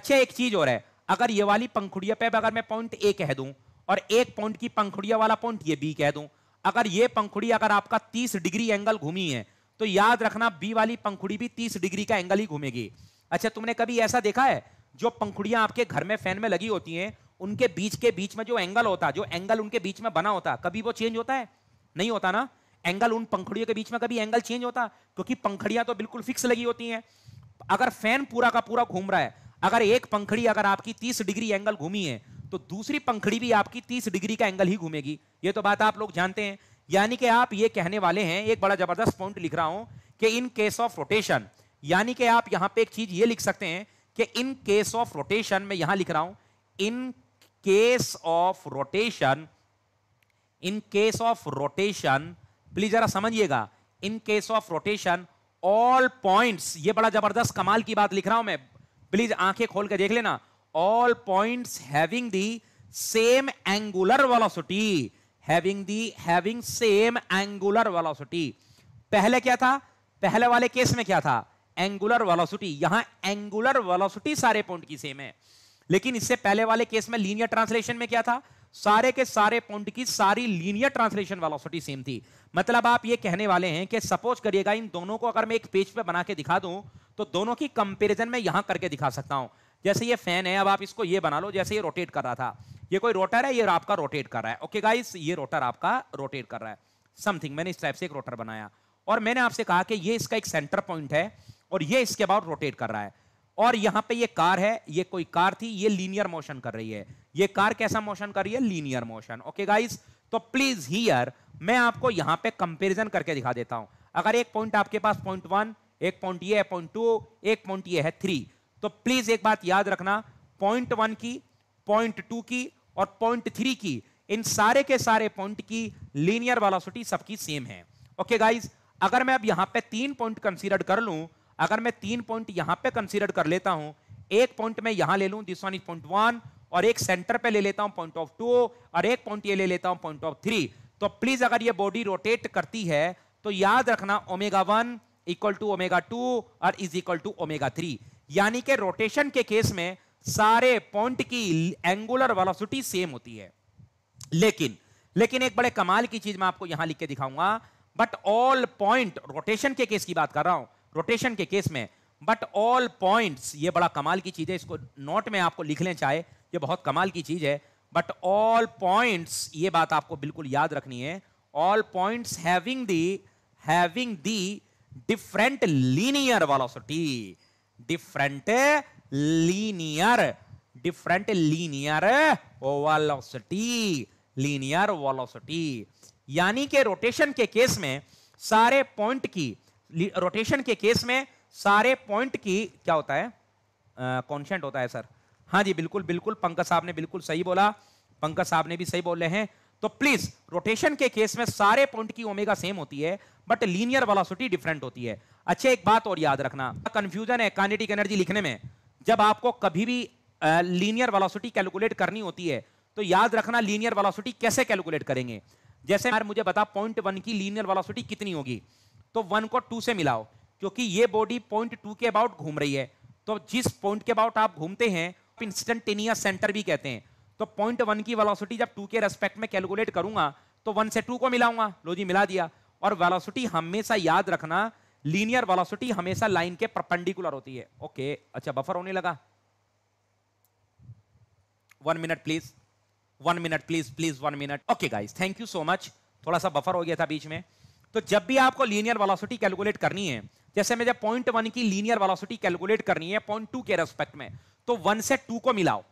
अच्छा एक चीज और है अगर ये वाली पंखुड़िया पे अगर मैं पॉइंट ए कह दूं और एक पॉइंट की पंखुड़िया वाला पॉइंट ये बी कह दूं अगर ये पंखुड़ी अगर आपका 30 डिग्री एंगल घूमी है तो याद रखना बी वाली पंखुड़ी भी 30 डिग्री का एंगल ही घूमेगी अच्छा तुमने कभी ऐसा देखा है जो पंखुड़ियां आपके घर में फैन में लगी होती हैं उनके बीच के बीच में जो एंगल होता है जो एंगल उनके बीच में बना होता कभी वो चेंज होता है नहीं होता ना एंगल उन पंखुड़ियों के बीच में कभी एंगल चेंज होता क्योंकि पंखड़ियां तो बिल्कुल फिक्स लगी होती हैं अगर फैन पूरा का पूरा घूम रहा है अगर एक पंखड़ी अगर आपकी तीस डिग्री एंगल घूमी है तो दूसरी पंखड़ी भी आपकी तीस डिग्री का एंगल ही घूमेगी ये तो बात आप लोग जानते हैं यानी कि आप ये कहने वाले हैं एक बड़ा जबरदस्त पॉइंट लिख रहा हूं कि इन केस ऑफ रोटेशन यानी कि आप यहां पे एक चीज ये लिख सकते हैं कि इन केस ऑफ रोटेशन मैं यहां लिख रहा हूं in case of rotation in case of rotation please जरा समझिएगा in case of rotation all points ये बड़ा जबरदस्त कमाल की बात लिख रहा हूं मैं प्लीज आंखें खोल के देख लेना all points having the same angular velocity having the having same angular velocity पहले क्या था पहले वाले केस में क्या था एंगुलर वेलोसिटी यहां एंगुलर वेलोसिटी सारे पॉइंट की सेम है लेकिन इससे पहले वाले केस में लीनियर ट्रांसलेशन में क्या था सारे के सारे पॉइंट की सारी लीनियर ट्रांसलेशन वेलोसिटी सेम थी मतलब आप ये कहने वाले हैं कि सपोज करिएगा इन दोनों को अगर मैं एक पेज पे बना के दिखा दूं तो दोनों की कंपेरिजन में यहां करके दिखा सकता हूं जैसे ये फैन है अब आप इसको ये बना लो जैसे ये रोटेट कर रहा था ये कोई रोटर है ये आपका रोटेट कर रहा है ओके गाइस ये रोटर आपका रोटेट कर रहा है समथिंग मैंने इस टाइप से एक रोटर बनाया और मैंने आपसे कहा कि ये इसका एक सेंटर पॉइंट है और ये इसके अबाउट रोटेट कर रहा है और यहाँ पे ये कार है ये कोई कार थी ये लीनियर मोशन कर रही है ये कार कैसा मोशन कर रही है लीनियर मोशन ओके गाइस तो प्लीज हियर मैं आपको यहाँ पे कंपेरिजन करके दिखा देता हूं अगर एक पॉइंट आपके पास पॉइंट वन एक पॉइंट ये है पॉइंट टू एक पॉइंट ये है थ्री तो प्लीज एक बात याद रखना पॉइंट वन की पॉइंट टू की और पॉइंट थ्री की इन सारे के सारे पॉइंट की लीनियर वेलोसिटी सबकी सेम है ओके गाइज अगर मैं अब यहां पे तीन पॉइंट कंसीडर कर लूं अगर मैं तीन पॉइंट यहां पे कंसीडर कर लेता हूं एक पॉइंट मैं यहां ले लूं this one is point one और एक सेंटर पे ले लेता हूं पॉइंट ऑफ टू और एक पॉइंट ये ले लेता हूं पॉइंट ऑफ थ्री तो प्लीज अगर ये बॉडी रोटेट करती है तो याद रखना omega one equal to omega two और is equal to omega three यानी कि रोटेशन के केस में सारे पॉइंट की एंगुलर वेलोसिटी सेम होती है लेकिन लेकिन एक बड़े कमाल की चीज मैं आपको यहां लिख के दिखाऊंगा बट ऑल पॉइंट रोटेशन के केस की बात कर रहा हूं रोटेशन के केस में बट ऑल पॉइंट्स ये बड़ा कमाल की चीज है इसको नोट में आपको लिख लें चाहे ये बहुत कमाल की चीज है बट ऑल पॉइंट्स ये बात आपको बिल्कुल याद रखनी है all points having the having the different linear velocity different linear different linear velocity linear velocity यानी कि रोटेशन के केस में सारे पॉइंट की रोटेशन के केस में सारे पॉइंट की क्या होता है कॉन्शेंट होता है सर हाँ जी बिल्कुल बिल्कुल पंकज साहब ने बिल्कुल सही बोला पंकज साहब ने भी सही बोले हैं तो प्लीज रोटेशन के केस में सारे पॉइंट की ओमेगा सेम होती है बट लीनियर वेलोसिटी डिफरेंट होती है अच्छा एक बात और याद रखना कंफ्यूजन है कानेटिक एनर्जी लिखने में जब आपको कभी भी लीनियर वेलोसिटी कैलकुलेट करनी होती है तो याद रखना लीनियर वेलोसिटी कैसे कैलकुलेट करेंगे जैसे यार मुझे बता पॉइंट वन की लीनियर वेलोसिटी कितनी होगी तो वन को टू से मिलाओ क्योंकि ये बॉडी पॉइंट टू के अबाउट घूम रही है तो जिस पॉइंट के अबाउट आप घूमते हैं इंस्टेंटेनियस सेंटर भी कहते हैं तो पॉइंट वन की वेलोसिटी जब टू के रेस्पेक्ट में कैलकुलेट करूंगा तो वन से टू को मिलाऊंगा लो जी मिला दिया और वेलोसिटी हमेशा याद रखना लीनियर वेलोसिटी हमेशा लाइन के परपेंडिकुलर होती है ओके अच्छा बफर होने लगा one minute please one minute please please one minute okay guys thank you so much थोड़ा सा बफर हो गया था बीच में तो जब भी आपको लीनियर वेलोसिटी कैलकुलेट करनी है जैसे जब पॉइंट वन की लीनियर वेलोसिटी कैलकुलेट करनी है पॉइंट टू के रेस्पेक्ट में तो वन से टू को मिलाओ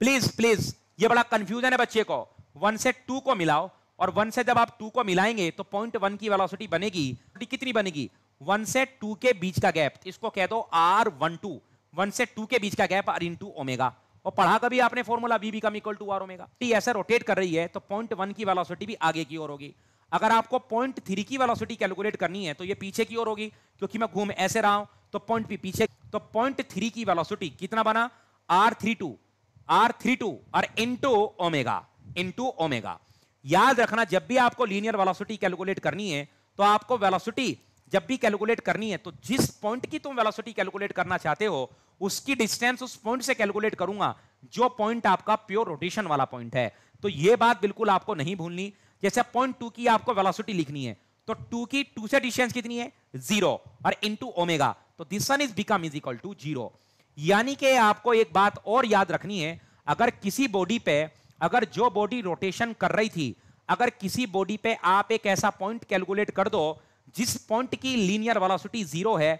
प्लीज प्लीज ये बड़ा कंफ्यूजन है बच्चे को वन से टू को मिलाओ और वन से जब आप टू को मिलाएंगे तो पॉइंट वन की वेलोसिटी बनेगी कितनी बनेगी वन से टू के बीच का गैप इसको कह दो आर वन टू वन से टू के बीच का gap R into omega और पढ़ा कभी आपने formula B become equal to R omega T ऐसा रोटेट कर रही है तो पॉइंट वन की वेलोसिटी भी आगे की ओर होगी अगर आपको पॉइंट थ्री की वेलोसिटी कैलकुलेट करनी है तो ये पीछे की ओर होगी क्योंकि मैं घूम ऐसे रहा हूं तो पॉइंट भी पीछे तो पॉइंट थ्री की वेलोसिटी कितना बना R three two R three two और इंटू ओमेगा इंटू ओमेगा याद रखना जब भी आपको लीनियर वेलोसिटी कैलकुलेट करनी है तो आपको वेलोसिटी जब भी कैलकुलेट करनी है तो जिस पॉइंट की तुम वेलोसिटी कैलकुलेट करना चाहते हो उसकी डिस्टेंस उस पॉइंट से कैलकुलेट करूंगा जो पॉइंट आपका प्योर रोटेशन वाला पॉइंट है तो यह बात बिल्कुल आपको नहीं भूलनी जैसे पॉइंट टू की आपको वेलोसिटी लिखनी है तो टू की टू से डिस्टेंस कितनी है जीरो और इंटू ओमेगा तो this one is become is equal to zero यानी कि आपको एक बात और याद रखनी है अगर किसी बॉडी पे अगर जो बॉडी रोटेशन कर रही थी अगर किसी बॉडी पे आप एक ऐसा पॉइंट कैलकुलेट कर दो जिस पॉइंट की लीनियर वेलोसिटी जीरो है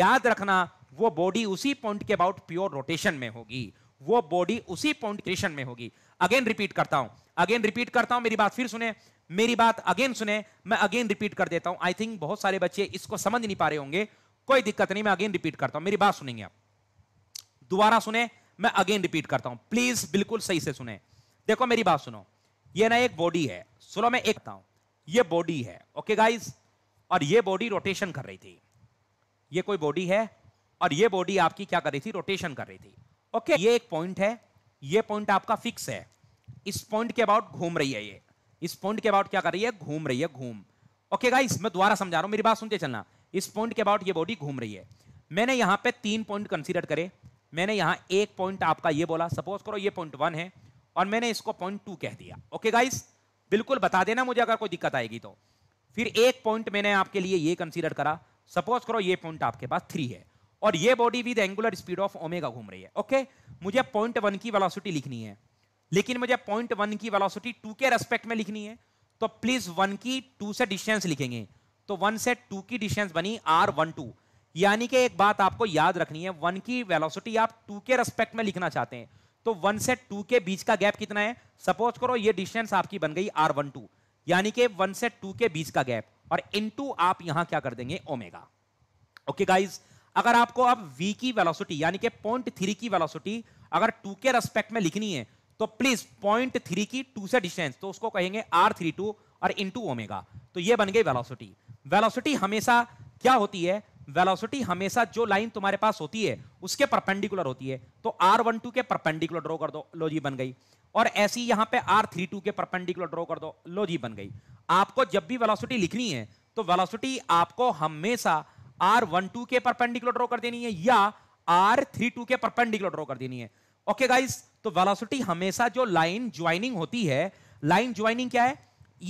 याद रखना वो बॉडी उसी पॉइंट के अबाउट प्योर रोटेशन में होगी वो बॉडी उसी पॉइंट क्रिएशन में होगी अगेन रिपीट करता हूं अगेन रिपीट करता हूं मेरी बात फिर सुने मेरी बात अगेन सुने मैं अगेन रिपीट कर देता हूं आई थिंक बहुत सारे बच्चे इसको समझ नहीं पा रहे होंगे कोई दिक्कत नहीं मैं अगेन रिपीट करता हूं मेरी बात सुनेंगे आप दोबारा सुने मैं अगेन रिपीट करता हूं प्लीज बिल्कुल सही से सुने देखो मेरी बात सुनो ये ना एक बॉडी है सुनो मैं एक हूं ये बॉडी है ओके गाइज और ये बॉडी रोटेशन कर रही थी ये कोई बॉडी है और ये बॉडी आपकी क्या कर रही थी रोटेशन कर रही थी ओके ये एक पॉइंट है ये पॉइंट आपका फिक्स है इस पॉइंट के अबाउट घूम रही है ये इस पॉइंट के अबाउट क्या कर रही है घूम रही है घूम ओके गाइस मैं दोबारा समझा रहा हूं मेरी बात सुनते चलना इस पॉइंट के अबाउट ये बॉडी घूम रही है मैंने यहां पे तीन पॉइंट कंसीडर करे मैंने यहां एक पॉइंट आपका ये बोला सपोज करो ये पॉइंट वन है और मैंने इसको पॉइंट टू कह दिया ओके गाइस बिल्कुल बता देना मुझे अगर कोई दिक्कत आएगी तो फिर एक पॉइंट मैंने आपके लिए ये कंसीडर करा सपोज करो ये पॉइंट आपके पास थ्री है और ये body with angular speed of omega घूम रही है ओके मुझे पॉइंट वन की वेलोसिटी लिखनी है लेकिन मुझे पॉइंट वन की वेलोसिटी टू के रेस्पेक्ट में लिखनी है तो प्लीज वन की टू से डिस्टेंस लिखेंगे तो वन से टू की डिस्टेंस बनी आर वन टू यानी कि एक बात आपको याद रखनी है वन की वेलोसिटी आप टू के रेस्पेक्ट में लिखना चाहते हैं तो वन से टू के बीच का गैप कितना है सपोज करो ये डिस्टेंस आपकी बन गई आर वन टू यानी कि वन से टू के बीच का गैप और इनटू आप यहां क्या कर देंगे ओमेगा ओके गाइज अगर आपको अब आप v की वेलोसिटी यानी कि पॉइंट थ्री की वेलोसिटी अगर टू के रेस्पेक्ट में लिखनी है तो प्लीज पॉइंट थ्री की टू से डिस्टेंस तो उसको कहेंगे आर थ्री टू और इंटू ओमेगा तो ये बन गई वेलोसिटी वेलोसिटी हमेशा क्या होती है वेलोसिटी हमेशा जो लाइन तुम्हारे पास होती है उसके परपेंडिकुलर होती है तो आर वन टू के परपेंडिकुलर ड्रॉ कर दो लो जी बन गई और ऐसी यहां पे R32 के परपेंडिकुलर ड्रॉ कर दो लो जी बन गई आपको जब भी वेलोसिटी लिखनी है तो वेलोसिटी आपको हमेशा R12 के परपेंडिकुलर ड्रॉ कर देनी है या R32 के परपेंडिकुलर ड्रॉ कर देनी है ओके गाइस तो वेलोसिटी हमेशा जो लाइन ज्वाइनिंग होती है लाइन ज्वाइनिंग क्या है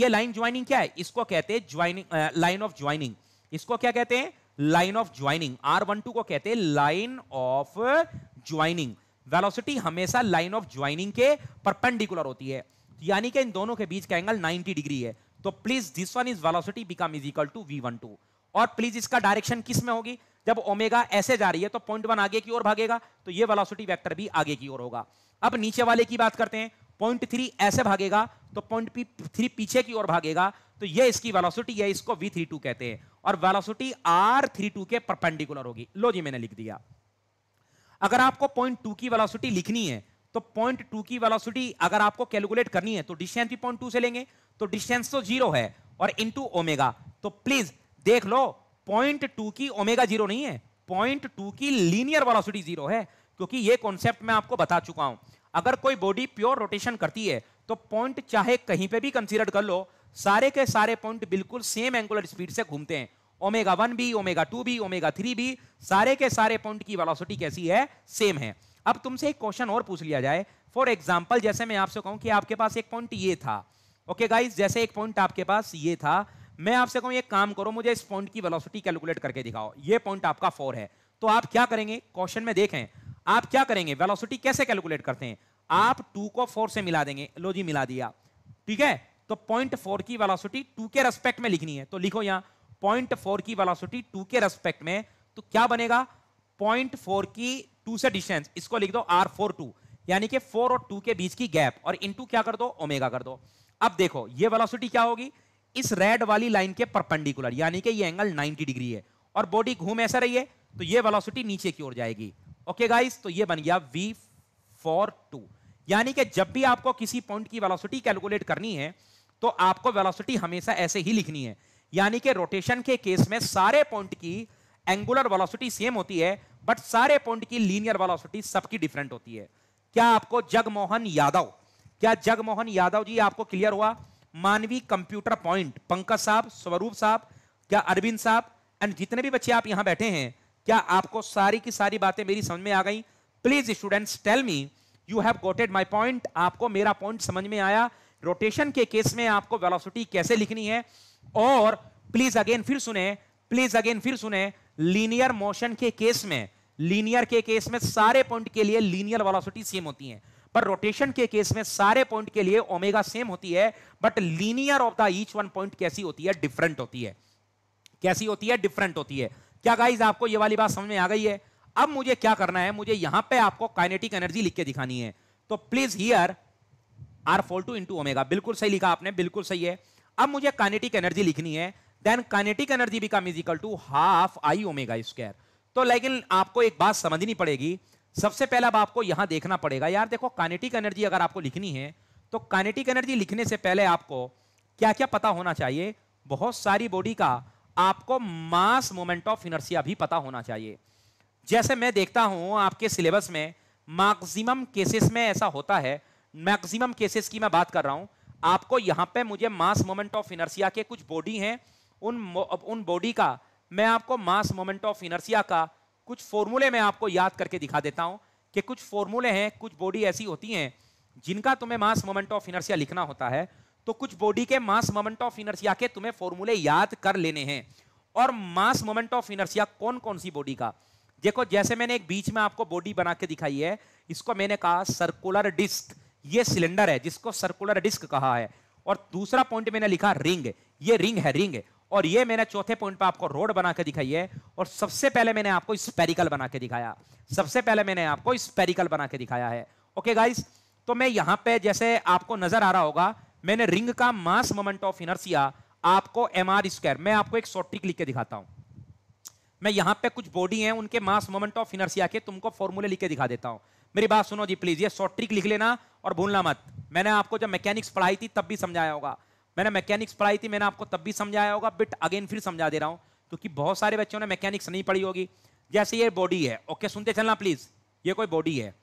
ये लाइन ज्वाइनिंग क्या है इसको कहते हैं ज्वाइनिंग लाइन ऑफ ज्वाइनिंग इसको क्या कहते हैं line of joining R one two को कहते हैं लाइन ऑफ ज्वाइनिंग वेलोसिटी हमेशा लाइन ऑफ ज्वाइनिंग के परपेंडिकुलर होती है यानी कि इन दोनों के बीच का एंगल 90 डिग्री है तो please this one is velocity become is equal to V और प्लीज इसका डायरेक्शन किस में होगी जब ओमेगा ऐसे जा रही है तो पॉइंट वन आगे की ओर भागेगा तो ये वेलोसिटी वेक्टर भी आगे की ओर होगा अब नीचे वाले की बात करते हैं पॉइंट थ्री ऐसे भागेगा तो पॉइंट थ्री पीछे की ओर भागेगा तो ये इसकी वेलोसिटी है इसको वी थ्री टू कहते हैं और वेलोसिटी आर थ्री टू के परपेंडिकुलर होगी लो जी मैंने लिख दिया अगर आपको पॉइंट टू की वेलोसिटी लिखनी है तो पॉइंट टू की वेलोसिटी अगर आपको कैलकुलेट करनी है तो डिस्टेंस भी पॉइंट टू से लेंगे तो डिस्टेंस तो जीरो है और इंटू ओमेगा तो प्लीज देख लो पॉइंट टू की ओमेगा जीरो नहीं है पॉइंट टू की लीनियर वेलोसिटी जीरो है क्योंकि ये कॉन्सेप्ट मैं आपको बता चुका हूं अगर कोई बॉडी प्योर रोटेशन करती है तो पॉइंट चाहे कहीं पे भी कंसीडर कर लो सारे के सारे पॉइंट बिल्कुल सेम एंगुलर स्पीड से घूमते हैं ओमेगा वन भी ओमेगा टू भी ओमेगा थ्री भी सारे के सारे पॉइंट की वेलोसिटी कैसी है सेम है अब तुमसे एक क्वेश्चन और पूछ लिया जाए फॉर एग्जाम्पल जैसे मैं आपसे कहूं कि आपके पास एक पॉइंट ये था ओके okay गाइज जैसे एक पॉइंट आपके पास ये था मैं आपसे कहूं एक काम करो मुझे इस पॉइंट की वेलोसिटी कैलकुलेट करके दिखाओ ये पॉइंट आपका फोर है तो आप क्या करेंगे क्वेश्चन में देखें आप क्या करेंगे वेलोसिटी कैसे कैलकुलेट करते हैं आप टू को फोर से मिला देंगे लो जी मिला दिया ठीक है तो पॉइंट फोर की वेलोसिटी टू के रेस्पेक्ट में लिखनी है तो लिखो यहां पॉइंट फोर की वेलोसिटी टू के रेस्पेक्ट में तो क्या बनेगा पॉइंट फोर की टू से डिस्टेंस इसको लिख दो आर फोर टू यानी कि फोर और टू के बीच की गैप और इंटू क्या कर दो ओमेगा कर दो अब देखो ये वेलोसिटी क्या होगी इस रेड वाली लाइन के परपेंडिकुलर यानी कि ये एंगल 90 डिग्री है और बॉडी घूम ऐसा रही है तो ये वेलोसिटी नीचे की ओर जाएगी ओके गाइस तो ये बन गया वी फोर टू यानी कि जब भी आपको किसी पॉइंट की वेलोसिटी कैलकुलेट करनी है तो आपको वेलोसिटी हमेशा ऐसे ही लिखनी है यानी कि रोटेशन के केस में सारे पॉइंट की एंगुलर वेलोसिटी सेम होती है बट सारे पॉइंट की लीनियर वेलोसिटी सबकी डिफरेंट होती है क्या आपको जगमोहन यादव क्या जगमोहन यादव जी आपको क्लियर हुआ मानवी कंप्यूटर पॉइंट पंकज साहब स्वरूप साहब क्या अरविंद साहब एंड जितने भी बच्चे आप यहां बैठे हैं क्या आपको सारी की सारी बातें मेरी समझ में आ गई please students tell me you have GOATed my point आपको मेरा पॉइंट समझ में आया रोटेशन के केस में आपको वेलोसिटी कैसे लिखनी है और प्लीज अगेन फिर सुने प्लीज अगेन फिर सुने लीनियर मोशन के केस में लीनियर के केस में सारे पॉइंट के लिए लीनियर वेलोसिटी सेम होती है पर रोटेशन के केस में सारे पॉइंट के लिए ओमेगा सेम होती है but linear of the each one point कैसी होती है डिफरेंट होती है कैसी होती है डिफरेंट होती है क्या गाइज आपको ये वाली बात समझ में आ गई है अब मुझे क्या करना है मुझे यहां पे आपको काइनेटिक एनर्जी लिख के दिखानी है तो please here R four two into omega बिल्कुल सही लिखा आपने बिल्कुल सही है अब मुझे कानेटिक एनर्जी लिखनी है then kinetic energy become is equal to half I omega square तो लेकिन आपको एक बात समझनी पड़ेगी सबसे पहला अब आपको यहां देखना पड़ेगा यार देखो कानेटिक एनर्जी अगर आपको लिखनी है तो कानेटिक एनर्जी लिखने से पहले आपको क्या क्या पता होना चाहिए बहुत सारी बॉडी का आपको मास मोमेंट ऑफ इनर्सिया भी पता होना चाहिए जैसे मैं देखता हूं आपके सिलेबस में मैक्सिमम केसेस में ऐसा होता है मैक्सिमम केसेस की मैं बात कर रहा हूं आपको यहां पे मुझे मास मोमेंट ऑफ इनर्सिया के कुछ बॉडी हैं उन उन बॉडी का मैं आपको मास मोमेंट ऑफ इनर्सिया का कुछ फॉर्मूले मैं आपको याद करके दिखा देता हूं कि कुछ फॉर्मूले हैं कुछ बॉडी ऐसी होती हैं जिनका तुम्हें मास मोमेंट ऑफ इनर्सिया लिखना होता है तो कुछ बॉडी के मास मोमेंट ऑफ इनर्सिया के तुम्हें फॉर्मूले याद कर लेने हैं और मास मोमेंट ऑफ इनर्सिया कौन कौन सी बॉडी का देखो जैसे मैंने एक बीच में आपको बॉडी बना के दिखाई है इसको मैंने कहा सर्कुलर डिस्क ये सिलेंडर है जिसको सर्कुलर डिस्क कहा है और दूसरा पॉइंट मैंने लिखा रिंग ये रिंग है रिंग और ये मैंने चौथे पॉइंट पर आपको रोड बना के दिखाई है और सबसे पहले मैंने आपको स्पेरिकल बना के दिखाया सबसे पहले मैंने आपको स्पेरिकल बना के दिखाया है ओके गाइस तो मैं यहां पे जैसे आपको नजर आ रहा होगा मैंने रिंग का मास मोमेंट ऑफ इनर्सिया आपको एम आर स्क्वायर मैं आपको एक शॉर्ट ट्रिक लिख के दिखाता हूं मैं यहां पर कुछ बॉडी है उनके मास मोमेंट ऑफ इनर्सिया के तुमको फॉर्मूले लिख के दिखा देता हूं मेरी बात सुनो जी प्लीज ये शॉर्ट ट्रिक लिख लेना और भूलना मत मैंने आपको जब मैकेनिक्स पढ़ाई थी तब भी समझाया होगा मैंने मैकेनिक्स पढ़ाई थी मैंने आपको तब भी समझाया होगा बिट अगेन फिर समझा दे रहा हूँ क्योंकि बहुत सारे बच्चों ने मैकेनिक्स नहीं पढ़ी होगी जैसे ये बॉडी है ओके सुनते चलना प्लीज ये कोई बॉडी है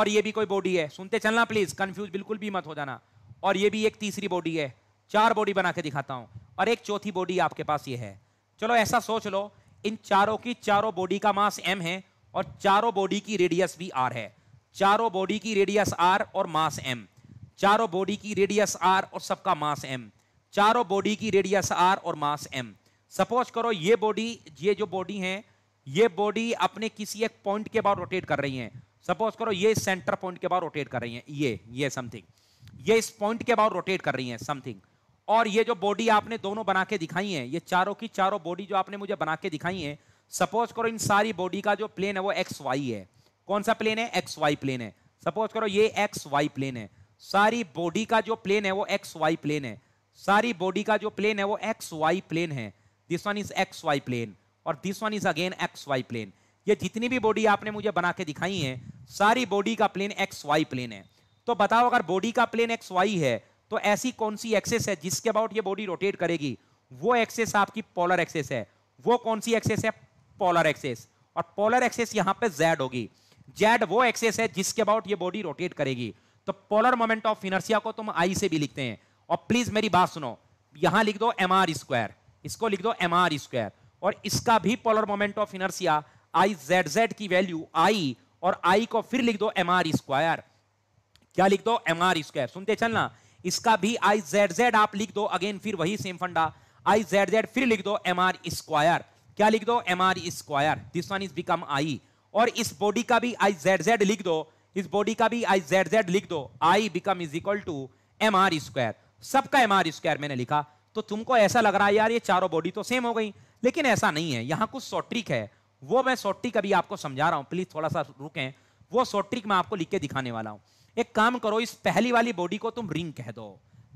और ये भी कोई बॉडी है सुनते चलना प्लीज कंफ्यूज बिल्कुल भी मत हो जाना और ये भी एक तीसरी बॉडी है चार बॉडी बना के दिखाता हूँ और एक चौथी बॉडी आपके पास ये है चलो ऐसा सोच लो इन चारों की चारों बॉडी का मास एम है और चारों बॉडी की रेडियस भी आर है चारों बॉडी की रेडियस आर और मास एम चारों बॉडी की रेडियस आर और सबका मास एम चारों बॉडी की रेडियस आर और मास एम सपोज करो ये बॉडी ये जो बॉडी है ये बॉडी अपने किसी एक पॉइंट के बाद रोटेट कर रही है सपोज करो ये सेंटर पॉइंट के बाद रोटेट कर रही है ये ये समथिंग ये इस पॉइंट के बाद रोटेट कर रही है समथिंग और ये जो बॉडी आपने दोनों बना के दिखाई है ये चारों की चारों बॉडी जो आपने मुझे बना के दिखाई है सपोज करो इन सारी बॉडी का जो प्लेन है वो एक्स वाई है कौन सा प्लेन है एक्स वाई प्लेन है सपोज करो ये एक्स वाई प्लेन है सारी बॉडी का जो प्लेन है वो एक्स वाई प्लेन है सारी बॉडी का जो प्लेन है वो एक्स वाई प्लेन है this one is X Y plane और this one is again X Y plane ये जितनी भी बॉडी आपने मुझे बना के दिखाई है सारी बॉडी का प्लेन एक्स वाई प्लेन है तो बताओ अगर बॉडी का प्लेन एक्स वाई है तो ऐसी कौन सी एक्सेस है जिसके अबाउट ये बॉडी रोटेट करेगी वो एक्सेस आपकी पोलर एक्सेस है वो कौन सी एक्सेस है पोलर एक्सेस और पोलर एक्सेस यहां पे जेड होगी जेड वो एक्सेस है जिसके अबाउट ये बॉडी रोटेट करेगी तो पोलर मोमेंट ऑफ इनर्सिया को तुम आई से भी लिखते हैं और प्लीज मेरी बात सुनो यहां लिख दो एम आर स्क्वायर इसको लिख दो एम आर स्क्वायर और इसका भी polar moment of inertia I Z Z की वैल्यू आई और आई को फिर लिख दो एम आर स्क्वायर क्या लिख दो एम आर स्क्वायर सुनते चलना इसका भी आई जेड जेड आप लिख दो अगेन फिर वही सेम फंडा आई जेड जेड फिर लिख दो एम आर स्क्वायर क्या लिख दो M R square this one is become I और इस बॉडी का भी आई जेड जेड लिख दो इस बॉडी का भी आई जेड जेड लिख दो I become is equal to M R square सबका एम आर स्क्वायर मैंने लिखा तो तुमको ऐसा लग रहा है यार ये चारों बॉडी तो सेम हो गई लेकिन ऐसा नहीं है यहां कुछ शॉर्ट ट्रिक है वो मैं शॉर्ट ट्रिक अभी आपको समझा रहा हूं प्लीज थोड़ा सा रुकें वो शॉर्ट ट्रिक मैं आपको लिख के दिखाने वाला हूँ एक काम करो इस पहली वाली बॉडी को तुम रिंग कह दो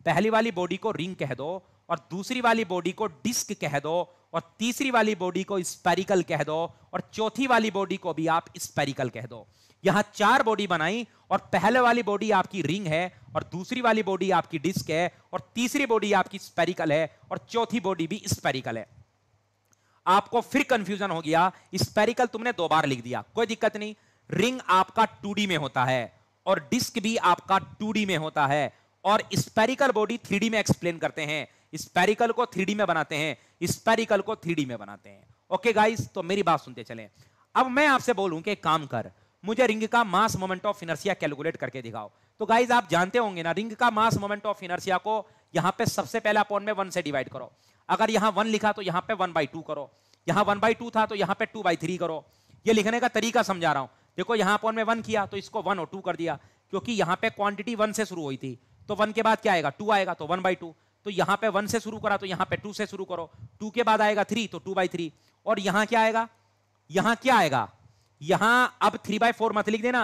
पहली वाली बॉडी को रिंग कह दो और दूसरी वाली बॉडी को डिस्क कह दो और तीसरी वाली बॉडी को स्पेरिकल कह दो और चौथी वाली बॉडी को भी आप स्पेरिकल कह दो यहां चार बॉडी बनाई और पहले वाली बॉडी आपकी रिंग है और दूसरी वाली बॉडी आपकी डिस्क है और तीसरी बॉडी आपकी स्पेरिकल है और चौथी बॉडी भी स्पेरिकल है आपको फिर कंफ्यूजन हो गया स्पेरिकल तुमने दो बार लिख दिया कोई दिक्कत नहीं रिंग आपका टू में होता है और डिस्क भी आपका टू में होता है और स्पेरिकल बॉडी थ्री में एक्सप्लेन करते हैं स्पेरिकल को थ्री में बनाते हैं स्पेरिकल को थ्री में बनाते हैं ओके गाइस तो मेरी बात सुनते चले अब मैं आपसे बोलूं कि काम कर मुझे रिंग का mass moment of inertia calculate करके दिखाओ तो गाइज आप जानते होंगे ना रिंग का मास मोमेंट ऑफ इनर्सिया को यहां पे सबसे पहले अपॉन में वन से डिवाइड करो अगर यहां वन लिखा तो यहां पे वन बाई टू करो यहां वन बाई टू था तो यहां पे टू बाई थ्री करो ये लिखने का तरीका समझा रहा हूं देखो यहां अपॉन में वन किया तो इसको वन और टू कर दिया क्योंकि यहां पे क्वान्टिटी वन से शुरू हुई थी तो वन के बाद क्या आएगा टू आएगा तो वन बाई टू तो यहां पे वन से शुरू करा तो यहां पे टू से शुरू करो टू के बाद आएगा थ्री तो टू बाई थ्री और यहां क्या आएगा यहां क्या आएगा यहां अब थ्री बाई फोर मत लिख देना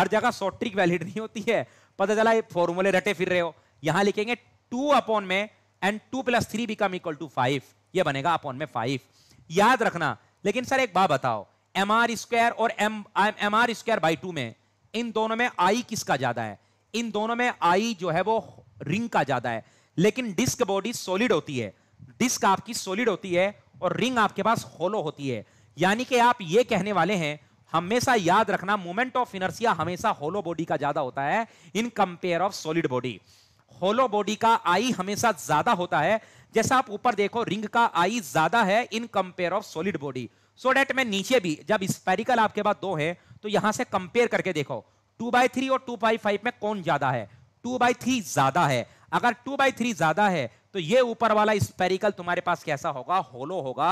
हर जगह शॉर्ट ट्रिक वैलिड नहीं होती है पता चला फॉर्मूले रटे फिर रहे हो यहां लिखेंगे टू अपॉन में and two plus three become equal to five यह बनेगा अपॉन में फाइव याद रखना लेकिन सर एक बात बताओ एम आर स्क्वायर और M M R square by two में इन दोनों में आई किसका ज्यादा है इन दोनों में आई जो है वो रिंग का ज्यादा है लेकिन डिस्क बॉडी सॉलिड होती है डिस्क आपकी सॉलिड होती है और रिंग आपके पास होलो होती है यानी कि आप ये कहने वाले हैं हमेशा याद रखना मोमेंट ऑफ इनर्सिया हमेशा होलो बॉडी का ज्यादा होता है in compare of solid body hollow body का आई हमेशा ज्यादा होता है जैसा आप ऊपर देखो रिंग का आई ज्यादा है in compare of solid body so that में नीचे भी जब स्पेरिकल आपके पास दो है तो यहां से कंपेयर करके देखो टू बाई थ्री और टू बाई फाइव में कौन ज्यादा है टू बाई थ्री ज्यादा है अगर टू बाई थ्री ज्यादा है तो ये ऊपर वाला स्पेरिकल तुम्हारे पास कैसा होगा होलो होगा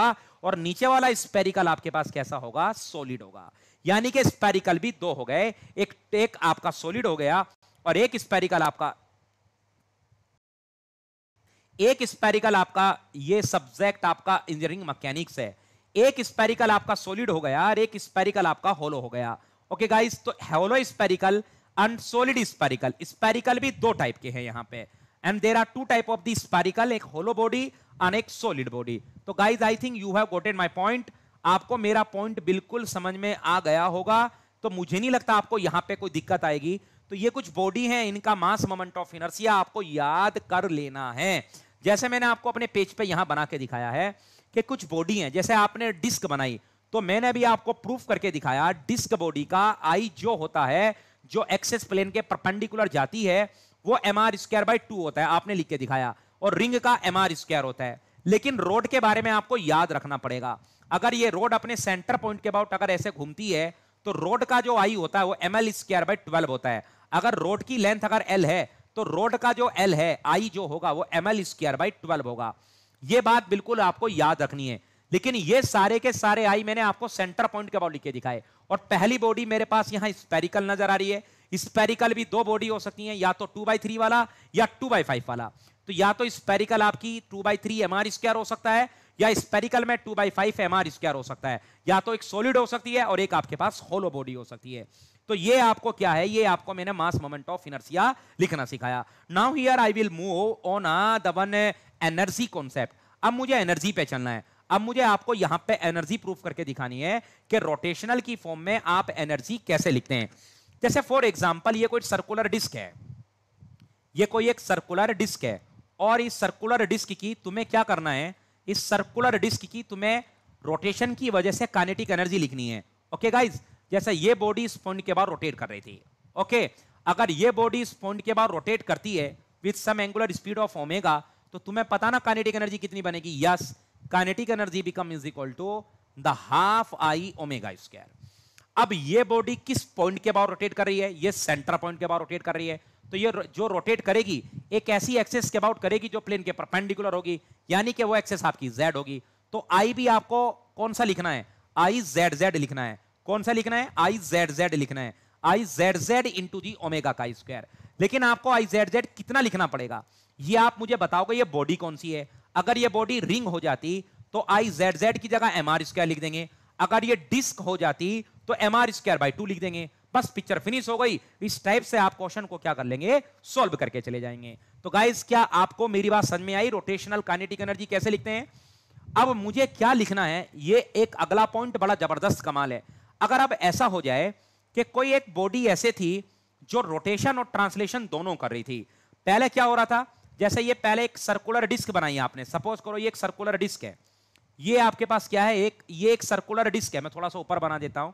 और नीचे वाला स्पेरिकल आपके पास कैसा होगा सोलिड होगा यानी कि स्पेरिकल भी दो हो गए एक एक आपका सोलिड हो गया और एक स्पेरिकल आपका एक स्पेरिकल आपका ये सब्जेक्ट आपका इंजीनियरिंग मैकेनिक्स है एक स्पेरिकल आपका सोलिड हो गया और एक स्पेरिकल आपका होलो हो गया ओके गाइस तो hollow spherical and solid spherical spherical भी दो टाइप के हैं यहां पे and there are two type of this spherical एक होलो बॉडी and एक सोलिड बॉडी तो guys I think you have GOATed my point आपको मेरा पॉइंट बिल्कुल समझ में आ गया होगा तो मुझे नहीं लगता आपको यहां पे कोई दिक्कत आएगी तो ये कुछ बॉडी है इनका मास मोमेंट ऑफ इनर्सिया आपको याद कर लेना है जैसे मैंने आपको अपने पेज पे यहां बना के दिखाया है कि कुछ बॉडी है जैसे आपने डिस्क बनाई तो मैंने भी आपको प्रूफ करके दिखाया डिस्क बॉडी का आई जो होता है जो एक्सेस प्लेन के परपेंडिकुलर जाती है वो M R square by two होता है आपने लिख के दिखाया और रिंग का एम आर स्क्र होता है लेकिन रोड के बारे में आपको याद रखना पड़ेगा अगर ये रोड अपने सेंटर पॉइंट के अबाउट अगर ऐसे घूमती है तो रोड का जो आई होता है वो M L square by twelve होता है अगर रोड की लेंथ अगर एल है तो रोड का जो एल है आई जो होगा वो M L square by twelve होगा ये बात बिल्कुल आपको याद रखनी है लेकिन ये सारे के सारे आई मैंने आपको सेंटर पॉइंट के अबाउट लिख के दिखाए और पहली बॉडी मेरे पास यहाँ स्पेरिकल नजर आ रही है स्पेरिकल भी दो बॉडी हो सकती हैं या तो टू बाई थ्री वाला या टू बाई फाइव वाला तो या तो स्पेरिकल आपकी two by three M R square हो सकता है या स्पेरिकल में two by five M R square हो सकता है या तो एक सॉलिड हो सकती है और एक आपके पास होलो बॉडी हो सकती है तो ये आपको क्या है ये आपको मैंने मास मोमेंट ऑफ इनर्सिया लिखना सिखाया now here I will move on the one energy concept अब मुझे एनर्जी पे चलना है अब मुझे आपको यहां पे एनर्जी प्रूफ करके दिखानी है कि रोटेशनल की फॉर्म में आप एनर्जी कैसे लिखते हैं जैसे फॉर एग्जाम्पल ये कोई सर्कुलर डिस्क है ये कोई एक सर्कुलर डिस्क है और इस सर्कुलर डिस्क की तुम्हें क्या करना है इस सर्कुलर डिस्क की तुम्हें रोटेशन की वजह से कानेटिक एनर्जी लिखनी है ओके गाइज जैसे ये बॉडी इस पॉइंट के बाद रोटेट कर रही थी ओके अगर ये बॉडी इस पॉइंट के बाद रोटेट करती है with some angular speed of omega तो तुम्हें पता ना कानेटिक एनर्जी कितनी बनेगी yes kinetic energy become is equal to the half I omega square अब ये बॉडी किस पॉइंट के बाहर रोटेट कर रही है ये सेंटर पॉइंट के बाहर रोटेट कर रही है तो ये जो रोटेट करेगी एक ऐसी एक्सेस के अबाउट करेगी जो प्लेन के परपेंडिकुलर होगी यानी कि वो एक्सेस आपकी जेड होगी तो आई भी आपको कौन सा लिखना है आई जेड जेड लिखना है कौन सा लिखना है आई जेड जेड लिखना है I Z Z into omega का स्क्वायर लेकिन आपको आई जेड जेड कितना लिखना पड़ेगा ये आप मुझे बताओगे ये बॉडी कौन सी है अगर ये बॉडी रिंग हो जाती तो आई जेड जेड की जगह एम आर स्क्वायर लिख देंगे अगर ये डिस्क हो जाती तो M R square by two लिख देंगे बस पिक्चर फिनिश हो गई इस टाइप से आप क्वेश्चन को क्या कर लेंगे सॉल्व करके चले जाएंगे तो गाइज क्या आपको मेरी बात समझ में आई रोटेशनल कानेटिक एनर्जी कैसे लिखते हैं अब मुझे क्या लिखना है ये एक अगला पॉइंट बड़ा जबरदस्त कमाल है अगर अब ऐसा हो जाए कि कोई एक बॉडी ऐसे थी जो रोटेशन और ट्रांसलेशन दोनों कर रही थी पहले क्या हो रहा था जैसे ये पहले एक सर्कुलर डिस्क बनाई आपने सपोज करो ये एक सर्कुलर डिस्क है ये आपके पास क्या है एक ये एक सर्कुलर डिस्क है मैं थोड़ा सा ऊपर बना देता हूं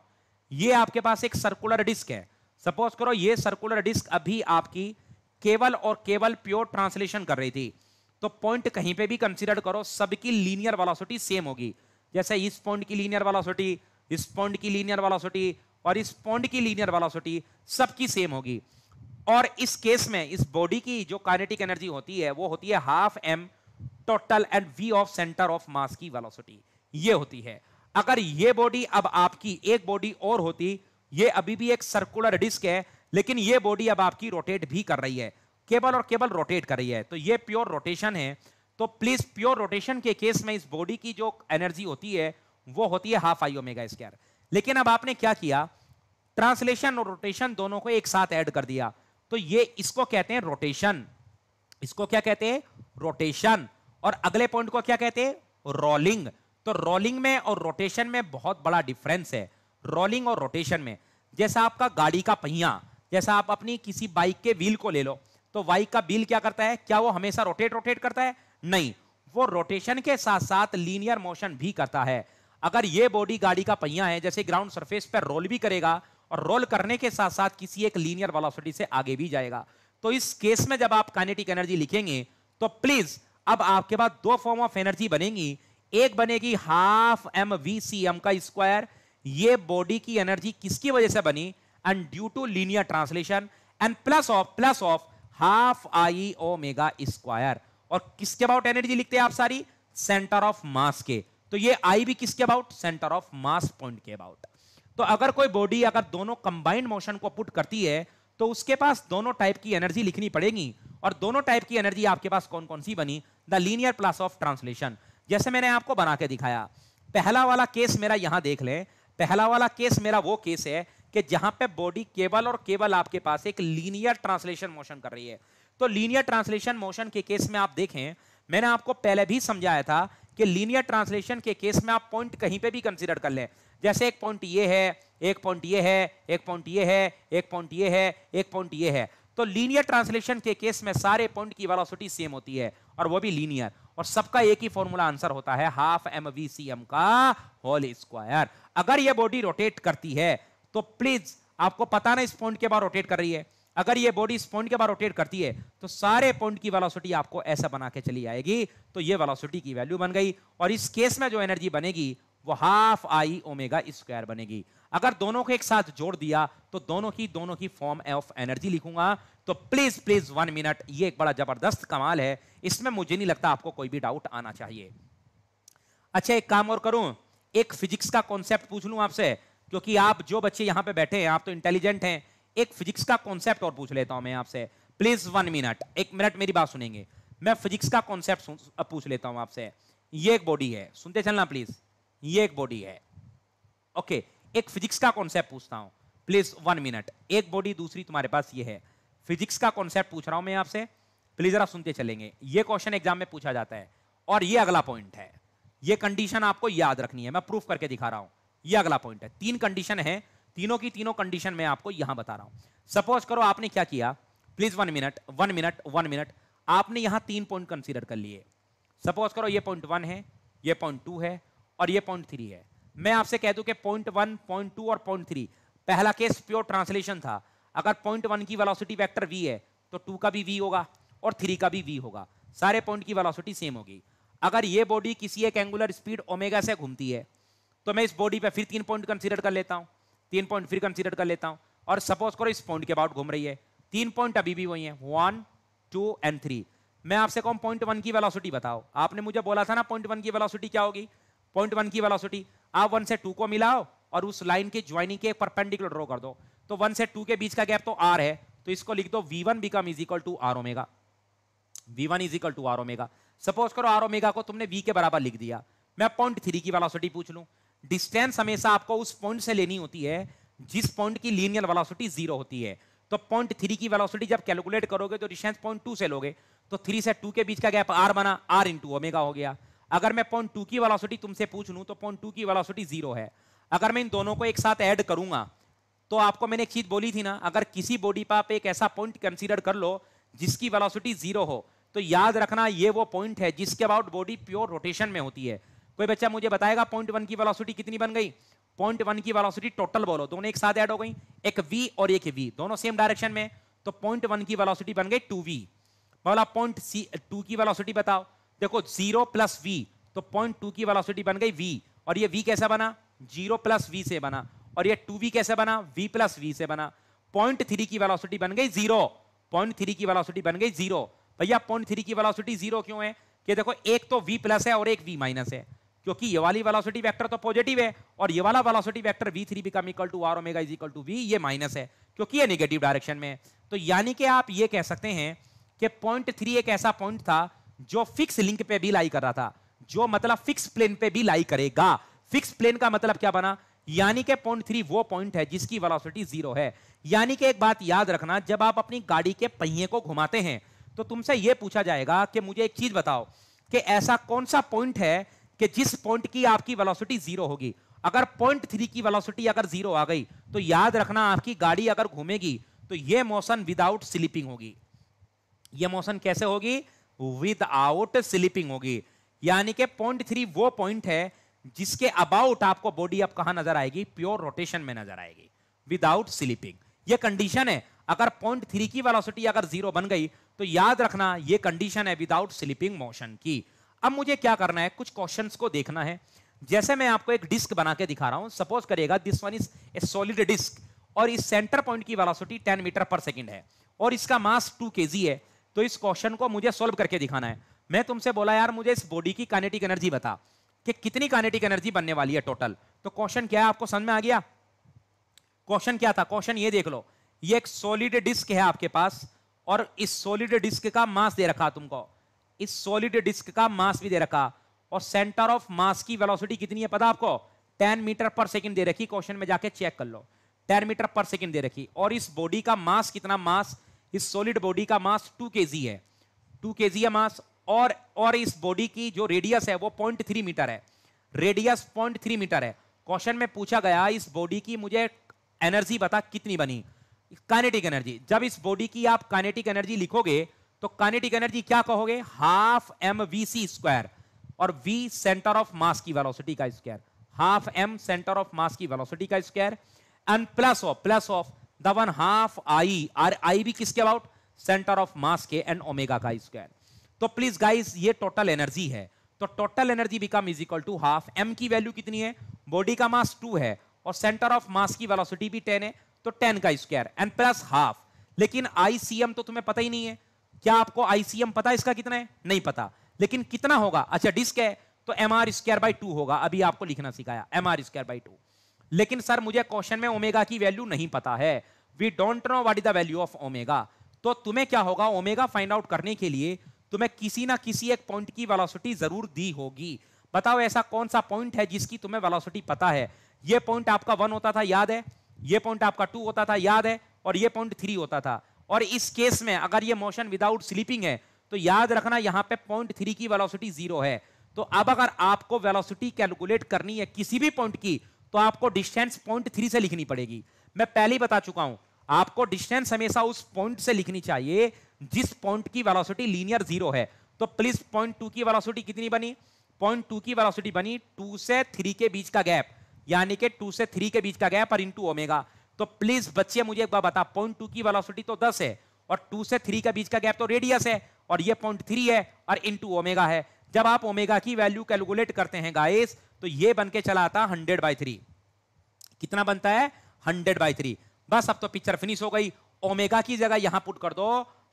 ये आपके पास एक सर्कुलर डिस्क है सपोज करो ये सर्कुलर डिस्क अभी आपकी केवल और केवल प्योर ट्रांसलेशन कर रही थी तो पॉइंट कहीं पे भी कंसीडर करो सबकी लीनियर वेलोसिटी सेम होगी जैसे इस पॉइंट की लीनियर वेलोसिटी इस पॉइंट की लीनियर वेलोसिटी और इस पॉइंट की लीनियर वेलोसिटी सबकी सेम होगी और इस केस में इस बॉडी की जो कार्नेटिक एनर्जी होती है वो होती है half M total and V of centre of mass की वेलोसिटी ये होती है अगर ये बॉडी अब आपकी एक बॉडी और होती ये अभी भी एक सर्कुलर डिस्क है लेकिन ये बॉडी अब आपकी रोटेट भी कर रही है केबल और केबल रोटेट कर रही है तो ये प्योर रोटेशन है तो प्लीज प्योर रोटेशन के केस में इस बॉडी की जो एनर्जी होती है वो होती है हाफ आई ओमेगा स्क्वायर लेकिन अब आपने क्या किया ट्रांसलेशन और रोटेशन दोनों को एक साथ ऐड कर दिया तो ये इसको कहते हैं रोटेशन इसको क्या कहते हैं रोटेशन और अगले पॉइंट को क्या कहते हैं रोलिंग तो रोलिंग में और रोटेशन में बहुत बड़ा डिफरेंस है रोलिंग और रोटेशन में जैसा आपका गाड़ी का पहिया जैसा आप अपनी किसी बाइक के व्हील को ले लो तो बाइक का व्हील क्या करता है क्या वो हमेशा रोटेट रोटेट करता है नहीं वो रोटेशन के साथ साथ लीनियर मोशन भी करता है अगर ये बॉडी गाड़ी का पहिया है जैसे ग्राउंड सरफेस पर रोल भी करेगा और रोल करने के साथ साथ किसी एक लीनियर वेलोसिटी से आगे भी जाएगा तो इस केस में जब आप काइनेटिक एनर्जी लिखेंगे तो प्लीज अब आपके पास दो फॉर्म ऑफ एनर्जी बनेगी एक बनेगी half M V C M का स्क्वायर ये बॉडी की एनर्जी किसकी वजह से बनी and due to linear translation and plus of plus of half I omega square और किसके अबाउट एनर्जी लिखते हैं आप सारी सेंटर ऑफ मास के तो ये आई भी किसके about centre of mass point के अबाउट तो अगर कोई बॉडी अगर दोनों कंबाइंड मोशन को पुट करती है तो उसके पास दोनों टाइप की एनर्जी लिखनी पड़ेगी और दोनों टाइप की एनर्जी आपके पास कौन कौन सी बनी the linear plus of translation जैसे मैंने आपको बना के दिखाया पहला वाला केस मेरा यहां देख लें पहला वाला केस मेरा वो केस है कि जहां पे बॉडी केवल और केवल आपके पास एक लीनियर ट्रांसलेशन मोशन कर रही है तो लीनियर ट्रांसलेशन मोशन के केस में आप देखें मैंने आपको पहले भी समझाया था कि लीनियर ट्रांसलेशन के केस में आप पॉइंट कहीं पे भी कंसिडर कर लें जैसे एक पॉइंट ये है एक पॉइंट ये है एक पॉइंट ये है एक पॉइंट ये है एक पॉइंट ये है तो लीनियर ट्रांसलेशन के केस में सारे पॉइंट की वेलोसिटी सेम होती है और वो भी लीनियर और सबका एक ही फॉर्मूला आंसर होता है half M V C M का होल स्क्वायर अगर यह बॉडी रोटेट करती है तो प्लीज आपको पता ना इस पॉइंट के बाद रोटेट कर रही है अगर ये बॉडी इस पॉइंट के बाद रोटेट करती है तो सारे पॉइंट की वेलोसिटी आपको ऐसा बना के चली आएगी तो ये वेलोसिटी की वैल्यू बन गई और इस केस में जो एनर्जी बनेगी वो हाफ आई ओमेगा स्क्वायर बनेगी अगर दोनों को एक साथ जोड़ दिया तो दोनों की दोनों की फॉर्म ऑफ एनर्जी लिखूंगा तो प्लीज प्लीज वन मिनट ये एक बड़ा जबरदस्त कमाल है इसमें मुझे नहीं लगता आपको कोई भी डाउट आना चाहिए अच्छा एक काम और करूं एक फिजिक्स का कॉन्सेप्ट पूछ लूं आपसे क्योंकि आप जो बच्चे यहां पे बैठे हैं आप तो इंटेलिजेंट हैं एक फिजिक्स का कॉन्सेप्ट और पूछ लेता हूं मैं आपसे प्लीज वन मिनट एक मिनट मेरी बात सुनेंगे मैं फिजिक्स का कॉन्सेप्ट पूछ लेता हूं आपसे ये एक बॉडी है सुनते चलना प्लीज ये एक बॉडी है ओके एक फिजिक्स का कॉन्सेप्ट पूछता हूं प्लीज वन मिनट एक बॉडी दूसरी तुम्हारे पास ये है फिजिक्स का कॉन्सेप्ट पूछ रहा हूं मैं आपसे प्लीज आप सुनते चलेंगे ये क्वेश्चन एग्जाम में पूछा जाता है और ये अगला पॉइंट है ये कंडीशन आपको याद रखनी है मैं प्रूफ करके दिखा रहा हूं ये अगला पॉइंट है तीन कंडीशन है तीनों की तीनों कंडीशन मैं आपको यहां बता रहा हूं सपोज करो आपने क्या किया please one minute one minute one minute आपने यहां तीन पॉइंट कंसिडर कर लिए सपोज करो ये पॉइंट वन है ये पॉइंट टू है और ये पॉइंट थ्री है मैं आपसे कह दूं कि पॉइंट वन पॉइंट टू और पॉइंट थ्री पहला केस प्योर ट्रांसलेशन था अगर पॉइंट वन की वेलोसिटी वेक्टर वी है तो टू का भी वी होगा और थ्री का भी वी होगा सारे पॉइंट की वेलोसिटी सेम होगी अगर ये बॉडी किसी एक एंगुलर स्पीड ओमेगा से घूमती है तो मैं इस बॉडी पर फिर तीन पॉइंट कंसिडर कर लेता हूँ तीन पॉइंट फिर कंसिडर कर लेता हूँ और सपोज करो इस पॉइंट के अबाउट घूम रही है तीन पॉइंट अभी भी वही है वन टू एंड थ्री मैं आपसे कहूँ पॉइंट वन की वेलोसिटी बताओ आपने मुझे बोला था ना पॉइंट वन की वेलोसिटी क्या होगी पॉइंट वन की वेलोसिटी आप वन से टू को मिलाओ और उस लाइन के ज्वाइनिंग के परपेंडिकुलर ड्रॉ कर दो तो वन से टू के बीच का गैप तो आर है तो इसको लिख दो V one become is equal to R omega V one is equal to R omega suppose करो आर ओमेगा को तुमने वी के बराबर लिख दिया मैं पॉइंट थ्री की वेलोसिटी पूछ लूं डिस्टेंस हमेशा आपको उस पॉइंट से लेनी होती है जिस पॉइंट की लीनियर वेलोसिटी जीरो होती है तो पॉइंट थ्री की वेलोसिटी जब कैलकुलेट करोगे तो डिस्टेंस पॉइंट टू से लोगे तो थ्री से टू के बीच का गैप आर बना आर इंटू ओमेगा हो गया अगर मैं पॉइंट टू की वेलोसिटी तुमसे पूछ लूं तो पॉइंट टू की वेलोसिटी जीरो है अगर मैं इन दोनों को एक साथ ऐड करूंगा तो आपको मैंने एक चीज बोली थी ना अगर किसी बॉडी पर आप एक ऐसा पॉइंट कंसीडर कर लो जिसकी वेलोसिटी जीरो हो तो याद रखना ये वो पॉइंट है जिसके अबाउट बॉडी प्योर रोटेशन में होती है कोई बच्चा मुझे बताएगा पॉइंट वन की वेलोसिटी कितनी बन गई पॉइंट वन की वेलोसिटी टोटल बोलो दोनों एक साथ ऐड हो गई एक वी और एक वी दोनों सेम डायरेक्शन में तो पॉइंट वन की वेलोसिटी बन गई टू वी बोला पॉइंट सी टू की वेलोसिटी बताओ देखो जीरो प्लस वी तो पॉइंट टू की वेलोसिटी बन गई वी और ये वी कैसा बना जीरो प्लस वी से बना और ये टू कैसे बना वी प्लस वी से बना पॉइंट थ्री की वेलोसिटी बन गई जीरो पॉइंट थ्री की वेलोसिटी बन गई जीरो भैया पॉइंट थ्री की वेलोसिटी जीरो क्यों है कि देखो एक तो वी प्लस है और एक वी माइनस है क्योंकि ये वाली वेलोसिटी वेक्टर तो पॉजिटिव है और ये वाला velocity vector v3 three become equal to R omega is equal to V ये माइनस है क्योंकि ये नेगेटिव डायरेक्शन में है तो यानी कि आप ये कह सकते हैं कि पॉइंट थ्री एक ऐसा पॉइंट था जो फिक्स लिंक पे भी लाई कर रहा था जो मतलब फिक्स प्लेन पे भी लाई करेगा फिक्स प्लेन का मतलब क्या बना यानी के पॉइंट थ्री वो पॉइंट है जिसकी वेलोसिटी जीरो है यानी कि एक बात याद रखना जब आप अपनी गाड़ी के पहिए को घुमाते हैं तो तुमसे यह पूछा जाएगा कि मुझे एक चीज बताओ कि ऐसा कौन सा पॉइंट है कि जिस पॉइंट की आपकी वेलोसिटी जीरो होगी अगर पॉइंट थ्री की वेलोसिटी अगर जीरो आ गई तो याद रखना आपकी गाड़ी अगर घूमेगी तो यह मोशन विदाउट स्लीपिंग होगी यह मोशन कैसे होगी विदाउट स्लीपिंग होगी यानी कि पॉइंट थ्री वो पॉइंट है जिसके अबाउट आपको बॉडी अब कहा नजर आएगी प्योर रोटेशन में नजर आएगी विदाउट स्लीपिंग ये कंडीशन है अगर पॉइंट थ्री की वेलोसिटी अगर जीरो बन गई तो याद रखना ये कंडीशन है विदाउट स्लीपिंग मोशन की अब मुझे क्या करना है कुछ क्वेश्चन को देखना है जैसे मैं आपको एक डिस्क बना के दिखा रहा हूं सपोज करिएगा this one is a solid disc और इस सेंटर पॉइंट की वेलोसिटी टेन मीटर पर सेकेंड है और इसका मास टू के है तो इस क्वेश्चन को मुझे सोल्व करके दिखाना है मैं तुमसे बोला यार मुझे इस बॉडी की कानेटिक एनर्जी बता कि कितनी कानेटिक एनर्जी बनने वाली है टोटल तो क्वेश्चन क्या है आपको समझ में आ गया क्वेश्चन क्या था क्वेश्चन ये देख लो ये एक सॉलिड डिस्क है आपके पास और इस सॉलिड डिस्क का मास दे रखा तुमको इस सॉलिड डिस्क का मास भी दे रखा और सेंटर ऑफ मास की वेलोसिटी कितनी है पता आपको 10 मीटर पर सेकंड दे रखी क्वेश्चन में जाके चेक कर लो 10 मीटर पर सेकंड दे रखी और इस बॉडी का मास कितना मास इस सॉलिड बॉडी का मास 2 केजी है 2 केजी है मास और और इस बॉडी की जो रेडियस है वो पॉइंट थ्री मीटर है रेडियस पॉइंट थ्री मीटर है क्वेश्चन में पूछा गया इस बॉडी की मुझे एनर्जी बता कितनी बनी काइनेटिक एनर्जी जब इस बॉडी की आप काइनेटिक एनर्जी लिखोगे तो काइनेटिक एनर्जी क्या कहोगे half M V C square और वी सेंटर ऑफ मास की वेलोसिटी का square half M centre of mass की वेलोसिटी का square and plus of plus of the one half I R I भी किसके about centre of mass के and omega का square तो please guys ये टोटल एनर्जी है तो total energy become is equal to half M की value कितनी है बॉडी का मास टू है और सेंटर ऑफ मास की वेलोसिटी भी टेन है तो टेन का स्क्वायर एंड प्लस हाफ लेकिन आईसीएम तो तुम्हें पता ही नहीं है क्या आपको आईसीएम पता है इसका कितना है नहीं पता लेकिन कितना होगा अच्छा डिस्क है तो M R square by two होगा अभी आपको लिखना सिखाया M R square by two लेकिन सर मुझे क्वेश्चन में ओमेगा की वैल्यू नहीं पता है we don't know what is the value of omega तो तुम्हें क्या होगा ओमेगा फाइंड आउट करने के लिए तुम्हें तो किसी ना किसी एक पॉइंट की वेलोसिटी जरूर दी होगी बताओ ऐसा कौन सा पॉइंट है जिसकी तुम्हें वेलोसिटी पता है ये पॉइंट आपका वन होता था याद है ये पॉइंट आपका टू होता था याद है और ये पॉइंट थ्री होता था और इस केस में अगर ये मोशन विदाउट स्लीपिंग है तो याद रखना यहां पे पॉइंट थ्री की वेलोसिटी जीरो है तो अब अगर आपको वेलोसिटी कैलकुलेट करनी है किसी भी पॉइंट की तो आपको डिस्टेंस पॉइंट थ्री से लिखनी पड़ेगी मैं पहले ही बता चुका हूं आपको डिस्टेंस हमेशा उस पॉइंट से लिखनी चाहिए जिस पॉइंट की वेलोसिटी लीनियर जीरो है तो प्लीज पॉइंट टू की वेलोसिटी कितनी बनी पॉइंट टू की वेलोसिटी बनी टू से थ्री के बीच का गैप यानी कि टू से थ्री के बीच का गैप और इंटू ओमेगा तो प्लीज बच्चे मुझे एक बार बता पॉइंट टू की वेलोसिटी तो दस है और टू से थ्री के बीच का गैप तो रेडियस है और ये पॉइंट थ्री है और इंटू ओमेगा है जब आप ओमेगा की वैल्यू कैलकुलेट करते हैं गाइस तो ये बन के चला आता हंड्रेड बाई थ्री कितना बनता है हंड्रेड बाई थ्री बस अब तो पिक्चर फिनिश हो गई ओमेगा की जगह यहां पुट कर दो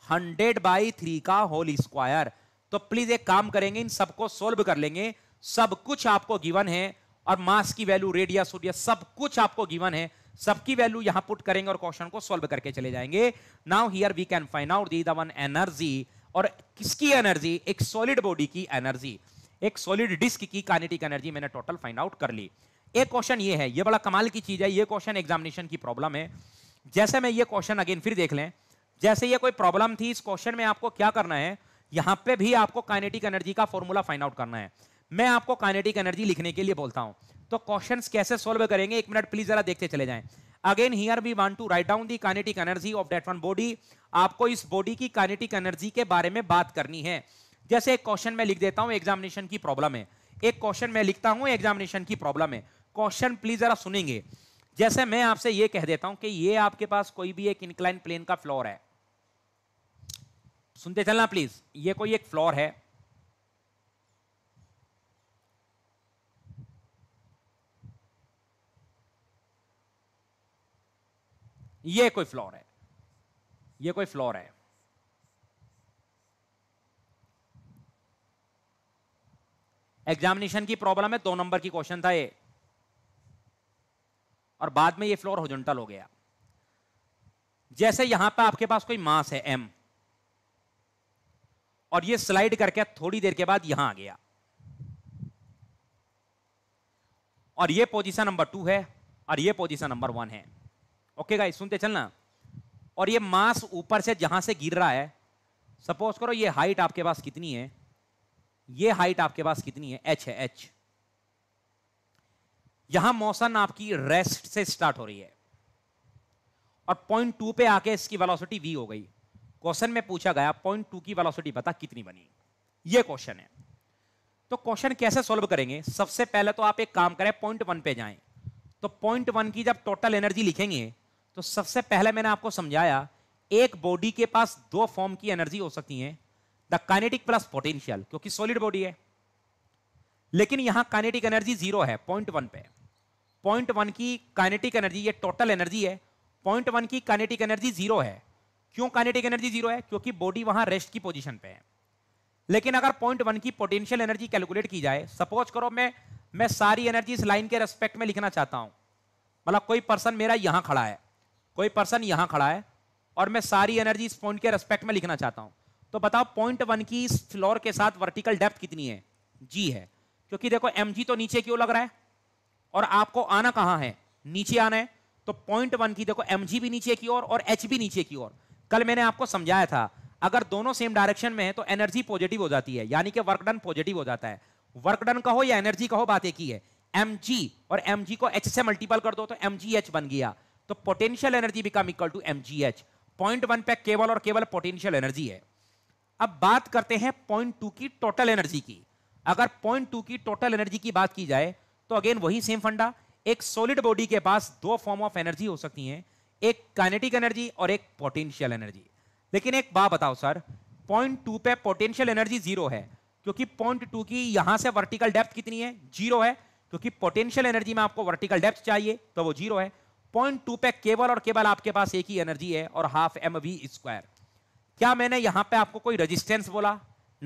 हंड्रेड बाई थ्री का होल स्क्वायर तो प्लीज एक काम करेंगे इन सबको सोल्व कर लेंगे सब कुछ आपको गिवन है और मास की वैल्यू रेडिया सूर्य सब कुछ आपको गिवन है सबकी वैल्यू यहां पुट करेंगे और क्वेश्चन को सोल्व करके चले जाएंगे now here we can find out the then energy और किसकी एनर्जी एक सॉलिड बॉडी की एनर्जी एक सॉलिड डिस्क की कानेटिक एनर्जी मैंने टोटल फाइंड आउट कर ली एक क्वेश्चन ये है ये बड़ा कमाल की चीज है ये क्वेश्चन एग्जामिनेशन की प्रॉब्लम है जैसे मैं ये क्वेश्चन अगेन फिर देख लें जैसे ये कोई प्रॉब्लम थी इस क्वेश्चन में आपको क्या करना है यहां पे भी आपको काइनेटिक एनर्जी का फॉर्मूला फाइंड आउट करना है मैं आपको काइनेटिक एनर्जी लिखने के लिए बोलता हूं तो क्वेश्चन कैसे सोल्व करेंगे एक मिनट प्लीज जरा देखते चले जाएं again here we want to write down the kinetic energy of that one body आपको इस बॉडी की काइनेटिक एनर्जी के बारे में बात करनी है जैसे एक क्वेश्चन में लिख देता हूं एग्जामिनेशन की प्रॉब्लम है एक क्वेश्चन में लिखता हूं एग्जामिनेशन की प्रॉब्लम है क्वेश्चन प्लीज जरा सुनेंगे जैसे मैं आपसे ये कह देता हूं कि ये आपके पास कोई भी एक इंक्लाइन प्लेन का फ्लोर है सुनते चलना प्लीज ये कोई एक फ्लोर है ये कोई फ्लोर है ये कोई फ्लोर है एग्जामिनेशन की प्रॉब्लम है दो नंबर की क्वेश्चन था ये और बाद में ये फ्लोर होजुंटल हो गया जैसे यहां पे आपके पास कोई मास है एम और ये स्लाइड करके थोड़ी देर के बाद यहां आ गया और ये पोजीशन नंबर टू है और ये पोजीशन नंबर वन है ओके गाइस सुनते चलना और ये मास ऊपर से जहां से गिर रहा है सपोज करो ये हाइट आपके पास कितनी है ये हाइट आपके पास कितनी है एच है एच यहां मोशन आपकी रेस्ट से स्टार्ट हो रही है और पॉइंट टू पे आके इसकी वेलोसिटी वी हो गई क्वेश्चन में पूछा गया पॉइंट टू की वेलोसिटी बता कितनी बनी ये क्वेश्चन है तो क्वेश्चन कैसे सॉल्व करेंगे सबसे पहले तो आप एक काम करें पॉइंट वन पे जाएं तो पॉइंट वन की जब टोटल एनर्जी लिखेंगे तो सबसे पहले मैंने आपको समझाया एक बॉडी के पास दो फॉर्म की एनर्जी हो सकती है द काइनेटिक प्लस पोटेंशियल क्योंकि सॉलिड बॉडी है लेकिन यहां काइनेटिक एनर्जी जीरो है पॉइंट वन पे पॉइंट वन की काइनेटिक एनर्जी ये टोटल एनर्जी है पॉइंट वन की काइनेटिक एनर्जी जीरो है क्यों काइनेटिक एनर्जी जीरो है क्योंकि बॉडी वहां रेस्ट की पोजीशन पे है लेकिन अगर पॉइंट वन की पोटेंशियल एनर्जी कैलकुलेट की जाए सपोज करो मैं मैं सारी एनर्जी इस लाइन के रेस्पेक्ट में लिखना चाहता हूं मतलब कोई पर्सन मेरा यहां खड़ा है कोई पर्सन यहां खड़ा है और मैं सारी एनर्जी इस पॉइंट के रेस्पेक्ट में लिखना चाहता हूं तो बताओ पॉइंट वन की इस फ्लोर के साथ वर्टिकल डेप्थ कितनी है जी है क्योंकि देखो एम तो नीचे क्यों लग रहा है और आपको आना कहां है नीचे आना है तो पॉइंट वन की देखो एम भी नीचे की ओर और एच भी नीचे की ओर कल मैंने आपको समझाया था अगर दोनों सेम डायरेक्शन में है तो एनर्जी पॉजिटिव हो जाती है यानी कि वर्क डन पॉजिटिव हो जाता है वर्क डन कहो या एनर्जी कहो बात एक ही है एम और एम को एच से मल्टीपल कर दो तो एम बन गया तो potential energy become equal to M G H point one पे केवल और केवल पोटेंशियल एनर्जी है अब बात करते हैं पॉइंट टू की टोटल एनर्जी की अगर पॉइंट टू की टोटल एनर्जी की बात की जाए तो अगेन वही सेम फंडा एक सॉलिड बॉडी के पास दो फॉर्म ऑफ एनर्जी हो सकती हैं एक काइनेटिक एनर्जी और एक पोटेंशियल एनर्जी लेकिन एक बात बताओ सर पॉइंट टू पे पोटेंशियल एनर्जी जीरो है क्योंकि पॉइंट टू की यहां से वर्टिकल डेप्थ कितनी है जीरो है क्योंकि पोटेंशियल एनर्जी में आपको वर्टिकल डेप्थ चाहिए तो वो जीरो है पॉइंट टू पे केवल और केवल आपके पास एक ही एनर्जी है और हाफ एम वी स्क्वायर क्या मैंने यहां पे आपको कोई रेजिस्टेंस बोला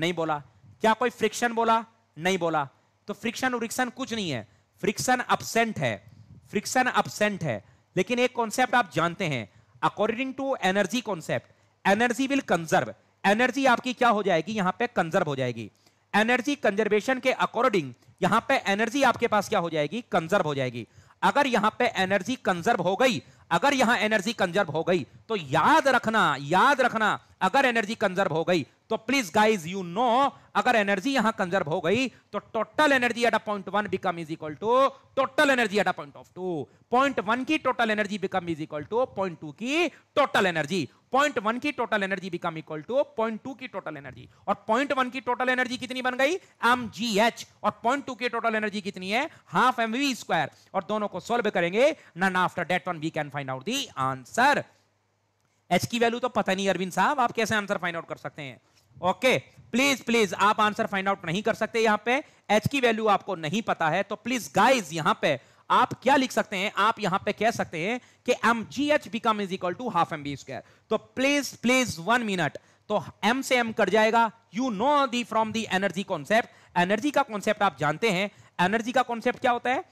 नहीं बोला क्या कोई फ्रिक्शन बोला नहीं बोला तो फ्रिक्शन उरिक्शन कुछ नहीं है फ्रिक्शन अपसेंट है फ्रिक्शन अपसेंट है लेकिन एक कॉन्सेप्ट आप जानते हैं according to energy concept energy will conserve energy आपकी क्या हो जाएगी यहां पे कंजर्व हो जाएगी एनर्जी कंजर्वेशन के अकॉर्डिंग यहां पे एनर्जी आपके पास क्या हो जाएगी कंजर्व हो जाएगी अगर यहां पे एनर्जी कंजर्व हो गई अगर यहां एनर्जी कंजर्व हो गई तो याद रखना याद रखना अगर एनर्जी कंजर्व हो गई तो प्लीज गाइज यू नो अगर एनर्जी यहां कंजर्व हो गई तो total energy at a point one become is equal to total energy at a point of two point one की total energy become is equal to point two की total energy point one की total energy become equal to point two की total energy और point one की total energy कितनी बन गई M G H और पॉइंट टू की टोटल एनर्जी कितनी है हाफ एम वी स्क्वायर और दोनों को सोल्व करेंगे none after that one we can find out the answer H की वैल्यू तो पता नहीं अरविंद साहब आप कैसे आंसर फाइंड आउट कर सकते हैं ओके प्लीज प्लीज आप आंसर फाइंड आउट नहीं कर सकते यहां पे एच की वैल्यू आपको नहीं पता है तो प्लीज गाइज यहां पे आप क्या लिख सकते हैं आप यहां पे कह सकते हैं कि M G H become is equal to half M B square तो प्लीज प्लीज वन मिनट तो एम से एम कट जाएगा you know the from the energy concept energy का कॉन्सेप्ट आप जानते हैं एनर्जी का कॉन्सेप्ट क्या होता है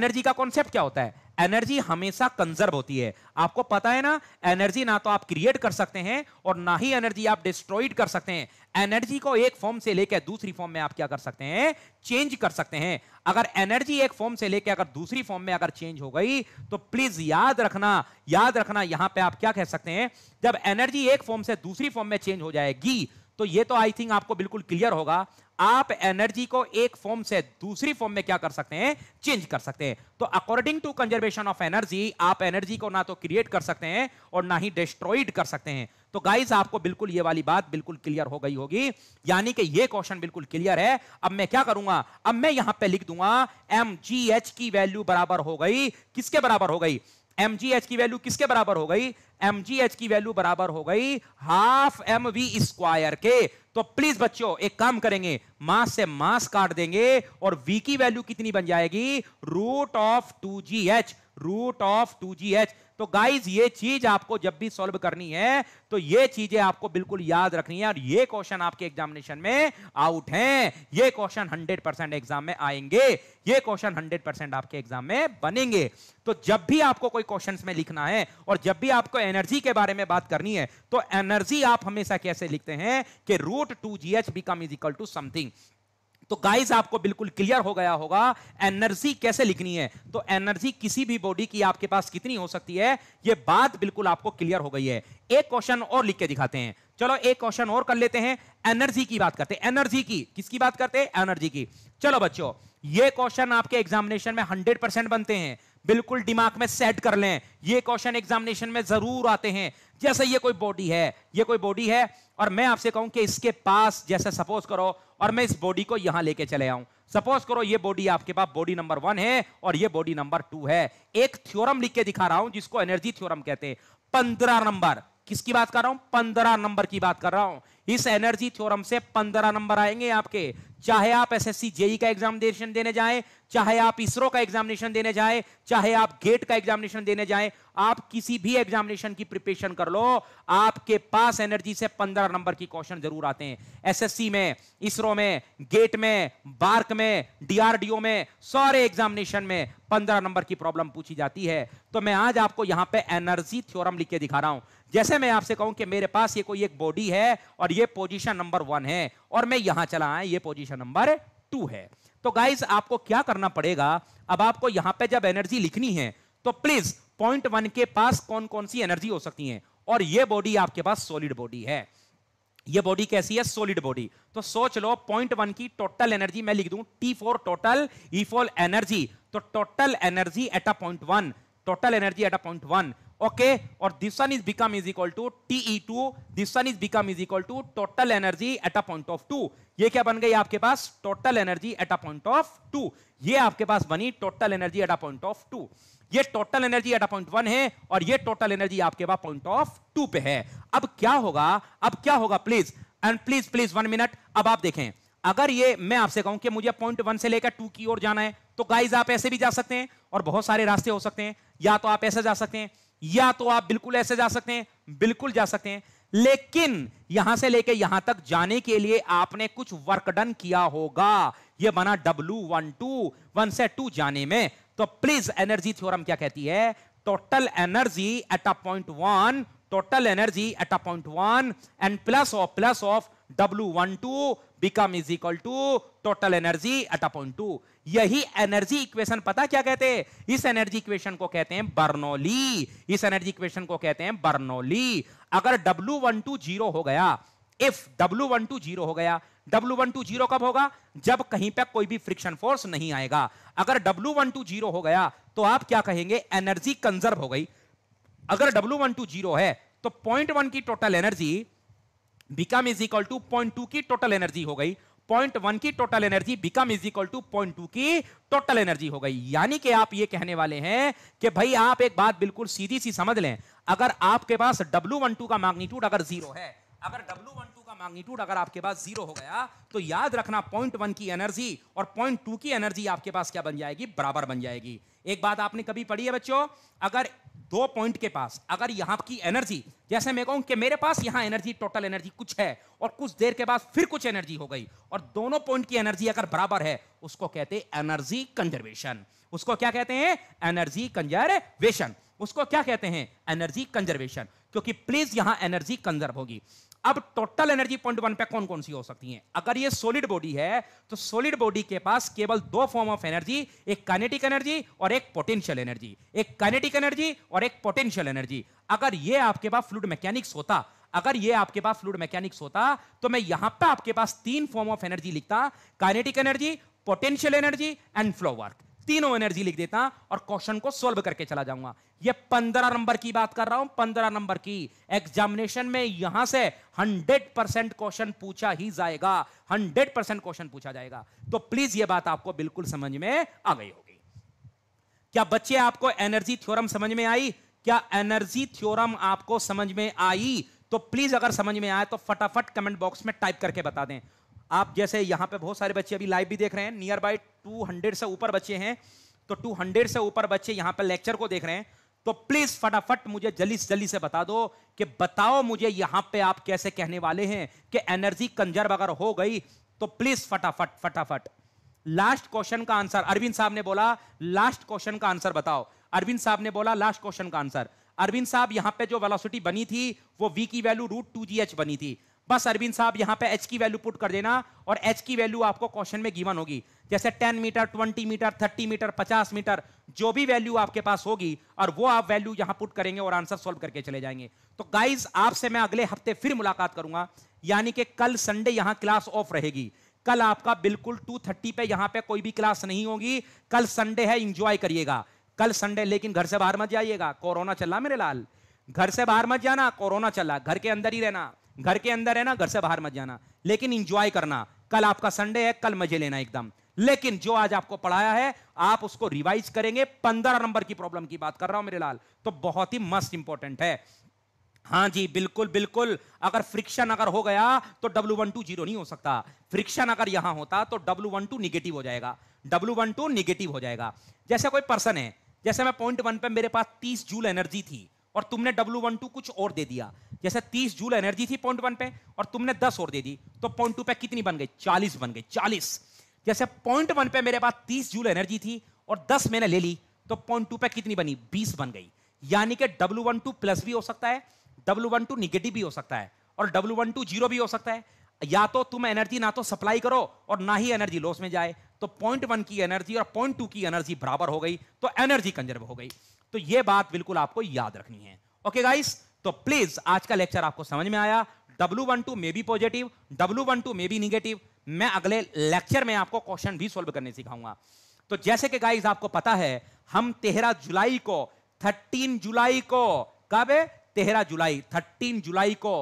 एनर्जी का कॉन्सेप्ट क्या होता है एनर्जी हमेशा कंजर्व होती है आपको पता है ना एनर्जी ना तो आप क्रिएट कर सकते हैं और ना ही एनर्जी आप डिस्ट्रॉइड कर सकते हैं एनर्जी को एक फॉर्म से लेकर दूसरी फॉर्म में आप क्या कर सकते हैं चेंज कर सकते हैं अगर एनर्जी एक फॉर्म से लेकर अगर दूसरी फॉर्म में अगर चेंज हो गई तो प्लीज याद रखना याद रखना यहां पर आप क्या कह सकते हैं जब एनर्जी एक फॉर्म से दूसरी फॉर्म में चेंज हो जाएगी तो ये तो आई थिंक आपको बिल्कुल क्लियर होगा आप एनर्जी को एक फॉर्म से दूसरी फॉर्म में क्या कर सकते हैं चेंज कर सकते हैं तो according to conservation of energy आप एनर्जी को ना तो क्रिएट कर सकते हैं और ना ही डिस्ट्रॉइड कर सकते हैं तो गाइस आपको बिल्कुल ये वाली बात बिल्कुल क्लियर हो गई होगी यानी कि ये क्वेश्चन बिल्कुल क्लियर है अब मैं क्या करूंगा अब मैं यहां पे लिख दूंगा एम की वैल्यू बराबर हो गई किसके बराबर हो गई एम जी एच की वैल्यू किसके बराबर हो गई एम जी एच की वैल्यू बराबर हो गई हाफ एम वी स्क्वायर के तो प्लीज बच्चों एक काम करेंगे मास से मास काट देंगे और वी की वैल्यू कितनी बन जाएगी root of two G H root of two G H तो गाइज ये चीज आपको जब भी सॉल्व करनी है तो ये चीजें आपको बिल्कुल याद रखनी है और ये क्वेश्चन आपके एग्जामिनेशन में आउट हैं ये क्वेश्चन 100 परसेंट एग्जाम में आएंगे ये क्वेश्चन 100 परसेंट आपके एग्जाम में बनेंगे तो जब भी आपको कोई क्वेश्चन में लिखना है और जब भी आपको एनर्जी के बारे में बात करनी है तो एनर्जी आप हमेशा कैसे लिखते हैं कि root two G H become is equal to something तो गाइस आपको बिल्कुल क्लियर हो गया होगा एनर्जी कैसे लिखनी है तो एनर्जी किसी भी बॉडी की आपके पास कितनी हो सकती है ये बात बिल्कुल आपको क्लियर हो गई है एक क्वेश्चन और लिख के दिखाते हैं चलो एक क्वेश्चन और कर लेते हैं एनर्जी की बात करते हैं एनर्जी की किसकी बात करते हैं एनर्जी की चलो बच्चों ये क्वेश्चन आपके एग्जामिनेशन में हंड्रेड परसेंट बनते हैं बिल्कुल दिमाग में सेट कर लें ये क्वेश्चन एग्जामिनेशन में जरूर आते हैं जैसे ये कोई बॉडी है ये कोई बॉडी है और मैं आपसे कहूं कि इसके पास जैसे सपोज करो और मैं इस बॉडी को यहां लेके चले आऊं सपोज करो ये बॉडी आपके पास बॉडी नंबर वन है और ये बॉडी नंबर टू है एक थ्योरम लिख के दिखा रहा हूं जिसको एनर्जी थ्योरम कहते हैं पंद्रह नंबर किसकी बात कर रहा हूं पंद्रह नंबर की बात कर रहा हूं इस एनर्जी थ्योरम से पंद्रह नंबर आएंगे आपके चाहे आप एसएससी जेई e का एग्जामिनेशन देने जाएं चाहे आप इसरो का एग्जामिनेशन देने जाएं चाहे आप गेट का एग्जामिनेशन देने जाएं आप किसी भी एग्जामिनेशन की प्रिपरेशन कर लो आपके पास एनर्जी से पंद्रह नंबर की क्वेश्चन जरूर आते हैं एसएससी में इसरो में गेट में बार्क में डीआरडीओ में सारे एग्जामिनेशन में पंद्रह नंबर की प्रॉब्लम पूछी जाती है तो मैं आज आपको यहां पर एनर्जी थ्योरम लिख के दिखा रहा हूं जैसे मैं आपसे कहूं कि मेरे पास ये कोई एक बॉडी है और ये पोजीशन नंबर वन है और मैं यहां चला आया ये पोजीशन नंबर टू है तो गाइज आपको क्या करना पड़ेगा अब आपको यहां पे जब एनर्जी लिखनी है तो प्लीज पॉइंट वन के पास कौन कौन सी एनर्जी हो सकती है और ये बॉडी आपके पास सॉलिड बॉडी है ये बॉडी कैसी है सॉलिड बॉडी तो सोच लो पॉइंट वन की टोटल एनर्जी मैं लिख दू T for total E for energy तो total energy at a point one total energy at a point one और this one is become is equal to TE two this one is become is equal to total energy at a point of two ये क्या बन गई आपके पास total energy at a point of two ये आपके पास बनी total energy at a point of two ये total energy at a point one है और ये टोटल एनर्जी आपके पास पॉइंट ऑफ टू पे है अब क्या होगा अब क्या होगा please and please please one minute अब आप देखें अगर ये मैं आपसे कहूं कि मुझे पॉइंट वन से लेकर टू की ओर जाना है तो गाइज आप ऐसे भी जा सकते हैं और बहुत सारे रास्ते हो सकते हैं या तो आप ऐसे जा सकते हैं या तो आप बिल्कुल ऐसे जा सकते हैं बिल्कुल जा सकते हैं लेकिन यहां से लेके यहां तक जाने के लिए आपने कुछ वर्क डन किया होगा ये बना डब्लू वन टू वन से टू जाने में तो प्लीज एनर्जी थ्योरम क्या कहती है total energy at a point one total energy at a point one and plus of plus of W one two become is equal to total energy at upon two यही energy equation पता क्या कहते हैं इस energy equation को कहते हैं Bernoulli इस एनर्जी इक्वेशन को कहते हैं बर्नोली अगर डब्ल्यू वन टू जीरो हो गया if W one two zero हो गया डब्ल्यू वन टू जीरो कब होगा जब कहीं पे कोई भी फ्रिक्शन फोर्स नहीं आएगा अगर डब्ल्यू वन टू जीरो हो गया तो आप क्या कहेंगे एनर्जी कंजर्व हो गई अगर डब्ल्यू वन टू जीरो है तो पॉइंट वन की total energy become is equal to point two की टोटल एनर्जी हो गई पॉइंट वन की total energy become is equal to point two की टोटल एनर्जी हो गई यानी कि आप ये कहने वाले हैं कि भाई आप एक बात बिल्कुल सीधी सी समझ लें अगर आपके पास डब्ल्यू वन टू का मैग्नीट्यूड अगर जीरो है अगर डब्ल्यू वन टू का मैग्नीट्यूड अगर आपके पास जीरो हो गया तो याद रखना पॉइंट वन की एनर्जी और पॉइंट टू की एनर्जी आपके पास क्या बन जाएगी बराबर बन जाएगी एक बात आपने कभी पढ़ी है बच्चों अगर दो पॉइंट के पास अगर यहां की एनर्जी जैसे मैं कहूं कि मेरे पास यहां एनर्जी टोटल एनर्जी कुछ है और कुछ देर के बाद फिर कुछ एनर्जी हो गई और दोनों पॉइंट की एनर्जी अगर बराबर है उसको कहते हैं एनर्जी कंजर्वेशन उसको क्या कहते हैं एनर्जी कंजर्वेशन उसको क्या कहते हैं एनर्जी कंजर्वेशन क्योंकि प्लीज यहां एनर्जी कंजर्व होगी अब टोटल एनर्जी पॉइंट वन पे कौन कौन सी हो सकती है अगर ये सॉलिड बॉडी है तो सॉलिड बॉडी के पास केवल दो फॉर्म ऑफ एनर्जी एक काइनेटिक एनर्जी और एक पोटेंशियल एनर्जी एक काइनेटिक एनर्जी और एक पोटेंशियल एनर्जी अगर ये आपके पास फ्लूड मैकेनिक्स होता अगर ये आपके पास फ्लूड मैकेनिक्स होता तो मैं यहां पर आपके पास तीन फॉर्म ऑफ एनर्जी लिखता kinetic energy potential energy and flow work तीनों एनर्जी लिख देता और क्वेश्चन को सोल्व करके चला जाऊंगा ये पंद्रह नंबर की बात कर रहा हूं पंद्रह नंबर की एग्जामिनेशन में यहां से हंड्रेड परसेंट क्वेश्चन पूछा ही जाएगा हंड्रेड परसेंट क्वेश्चन पूछा जाएगा तो प्लीज ये बात आपको बिल्कुल समझ में आ गई होगी क्या बच्चे आपको एनर्जी थ्योरम समझ में आई क्या एनर्जी थ्योरम आपको समझ में आई तो प्लीज अगर समझ में आए तो फटाफट कमेंट बॉक्स में टाइप करके बता दें आप जैसे यहाँ पे बहुत सारे बच्चे अभी लाइव भी देख रहे हैं नियर बाय टू से ऊपर बच्चे हैं तो टू हंड्रेड से ऊपर बच्चे यहाँ पर लेक्चर को देख रहे हैं तो प्लीज फटाफट मुझे जल्दी से जल्दी से बता दो कि बताओ मुझे यहां पे आप कैसे कहने वाले हैं कि एनर्जी कंजर्व अगर हो गई तो प्लीज फटाफट फटाफट लास्ट क्वेश्चन का आंसर अरविंद साहब ने बोला लास्ट क्वेश्चन का आंसर बताओ अरविंद साहब ने बोला लास्ट क्वेश्चन का आंसर अरविंद साहब यहां पे जो वेलोसिटी बनी थी वो वी की value root two G H बनी थी बस अरविंद साहब यहां पे एच की वैल्यू पुट कर देना और एच की वैल्यू आपको क्वेश्चन में गिवन होगी जैसे 10 मीटर 20 मीटर 30 मीटर 50 मीटर जो भी वैल्यू आपके पास होगी और वो आप वैल्यू यहां पुट करेंगे और आंसर सॉल्व करके चले जाएंगे तो गाइज आपसे मैं अगले हफ्ते फिर मुलाकात करूंगा यानी कि कल संडे यहां क्लास ऑफ रहेगी कल आपका बिल्कुल टू थर्टी पे यहां पे कोई भी क्लास नहीं होगी कल संडे है इंजॉय करिएगा कल संडे लेकिन घर से बाहर मत जाइएगा कोरोना चला मेरे लाल घर से बाहर मत जाना कोरोना चला घर के अंदर ही रहना घर के अंदर है ना घर से बाहर मत जाना लेकिन इंजॉय करना कल आपका संडे है कल मजे लेना एकदम लेकिन जो आज आपको पढ़ाया है आप उसको रिवाइज करेंगे पंद्रह नंबर की प्रॉब्लम की बात कर रहा हूं मेरे लाल तो बहुत ही मस्ट इंपॉर्टेंट है हाँ जी बिल्कुल बिल्कुल अगर फ्रिक्शन अगर हो गया तो डब्ल्यू वन टू जीरो नहीं हो सकता फ्रिक्शन अगर यहां होता तो डब्ल्यू वन टू निगेटिव हो जाएगा डब्ल्यू वन टू निगेटिव हो जाएगा जैसे कोई पर्सन है जैसे मैं पॉइंट वन पे मेरे पास तीस जूल एनर्जी थी और तुमने डब्ल्यू वन टू कुछ और दे दिया जैसे तीस जूल एनर्जी थी पॉइंट वन पे और तुमने दस और दे दी तो पॉइंट टू पे कितनी बन गई चालीस बन गई चालीस जैसे पॉइंट वन पे मेरे पास तीस जूल एनर्जी थी और दस मैंने ले ली तो पॉइंट टू पे कितनी बनी बीस बन गई यानी कि डब्ल्यू वन टू प्लस भी हो सकता है डब्ल्यू वन टू निगेटिव भी हो सकता है और डब्ल्यू वन टू जीरो भी हो सकता है या तो तुम एनर्जी ना तो सप्लाई करो और ना ही एनर्जी लॉस में जाए तो पॉइंट वन की एनर्जी और पॉइंट टू की एनर्जी बराबर हो गई तो एनर्जी कंजर्व हो गई तो यह बात बिल्कुल आपको याद रखनी है ओके गाइस तो प्लीज आज का लेक्चर आपको समझ में आया W one two may be positive W one two may be negative मैं अगले लेक्चर में आपको क्वेश्चन भी सोल्व करने सिखाऊंगा तो जैसे कि गाइज आपको पता है हम तेरह जुलाई को थर्टीन जुलाई को कब तेरह जुलाई थर्टीन जुलाई को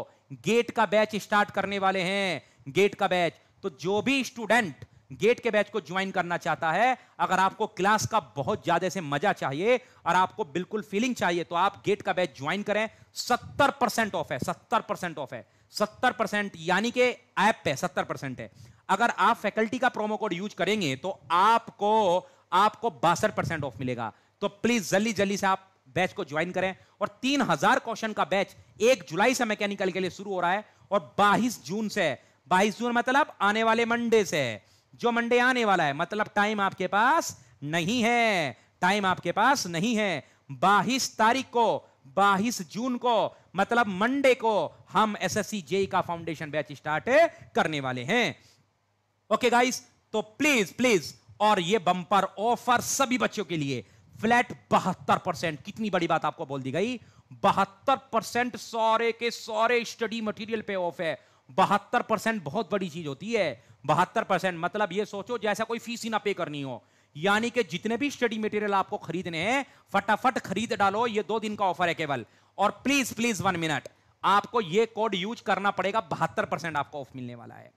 गेट का बैच स्टार्ट करने वाले हैं गेट का बैच तो जो भी स्टूडेंट गेट के बैच को ज्वाइन करना चाहता है अगर आपको क्लास का बहुत ज्यादा से मजा चाहिए और आपको बिल्कुल फीलिंग चाहिए तो आप गेट का बैच ज्वाइन करें सत्तर परसेंट ऑफ है सत्तर परसेंट ऑफ है सत्तर परसेंट यानी कि ऐप पे सत्तर परसेंट है अगर आप फैकल्टी का प्रोमो कोड यूज करेंगे तो आपको आपको बासठ परसेंट ऑफ मिलेगा तो प्लीज जल्दी जल्दी से आप बैच को ज्वाइन करें और तीन हजार क्वेश्चन का बैच एक जुलाई से मैकेनिकल के लिए शुरू हो रहा है और बाईस जून से बाईस जून मतलब आने वाले मंडे से है जो मंडे आने वाला है मतलब टाइम आपके पास नहीं है टाइम आपके पास नहीं है बाईस तारीख को बाईस जून को मतलब मंडे को हम एसएससी जेई का फाउंडेशन बैच स्टार्ट करने वाले हैं ओके गाइस तो प्लीज प्लीज और ये बंपर ऑफर सभी बच्चों के लिए फ्लैट बहत्तर परसेंट कितनी बड़ी बात आपको बोल दी गई बहत्तर परसेंट सौरे के सौरे स्टडी मटेरियल पे ऑफ है बहत्तर परसेंट बहुत बड़ी चीज होती है बहत्तर परसेंट मतलब ये सोचो जैसा कोई फीस ही ना पे करनी हो यानी कि जितने भी स्टडी मटेरियल आपको खरीदने हैं फटाफट खरीद डालो ये दो दिन का ऑफर है केवल और प्लीज प्लीज वन मिनट आपको ये कोड यूज करना पड़ेगा बहत्तर परसेंट आपको ऑफ मिलने वाला है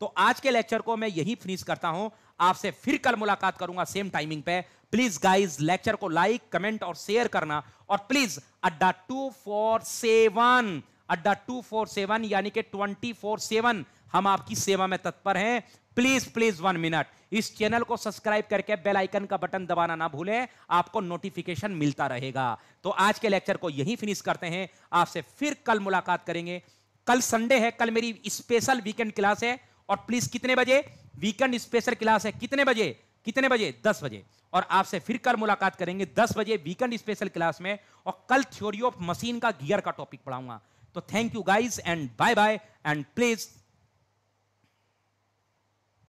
तो आज के लेक्चर को मैं यही फिनिश करता हूं आपसे फिर कल मुलाकात करूंगा सेम टाइमिंग पे प्लीज गाइस लेक्चर को लाइक कमेंट और शेयर करना और please Adda two four seven Adda two four seven यानी कि ट्वेंटी फोर सेवन हम आपकी सेवा में तत्पर हैं प्लीज प्लीज वन मिनट इस चैनल को सब्सक्राइब करके बेल आइकन का बटन दबाना ना भूलें आपको नोटिफिकेशन मिलता रहेगा तो आज के लेक्चर को यहीं फिनिश करते हैं आपसे फिर कल मुलाकात करेंगे कल संडे है कल मेरी स्पेशल वीकेंड क्लास है और प्लीज कितने बजे वीकेंड स्पेशल क्लास है कितने बजे कितने बजे दस बजे और आपसे फिर कल मुलाकात करेंगे दस बजे वीकेंड स्पेशल क्लास में और कल थ्योरी ऑफ मशीन का गियर का टॉपिक पढ़ाऊंगा तो thank you guys and bye bye and please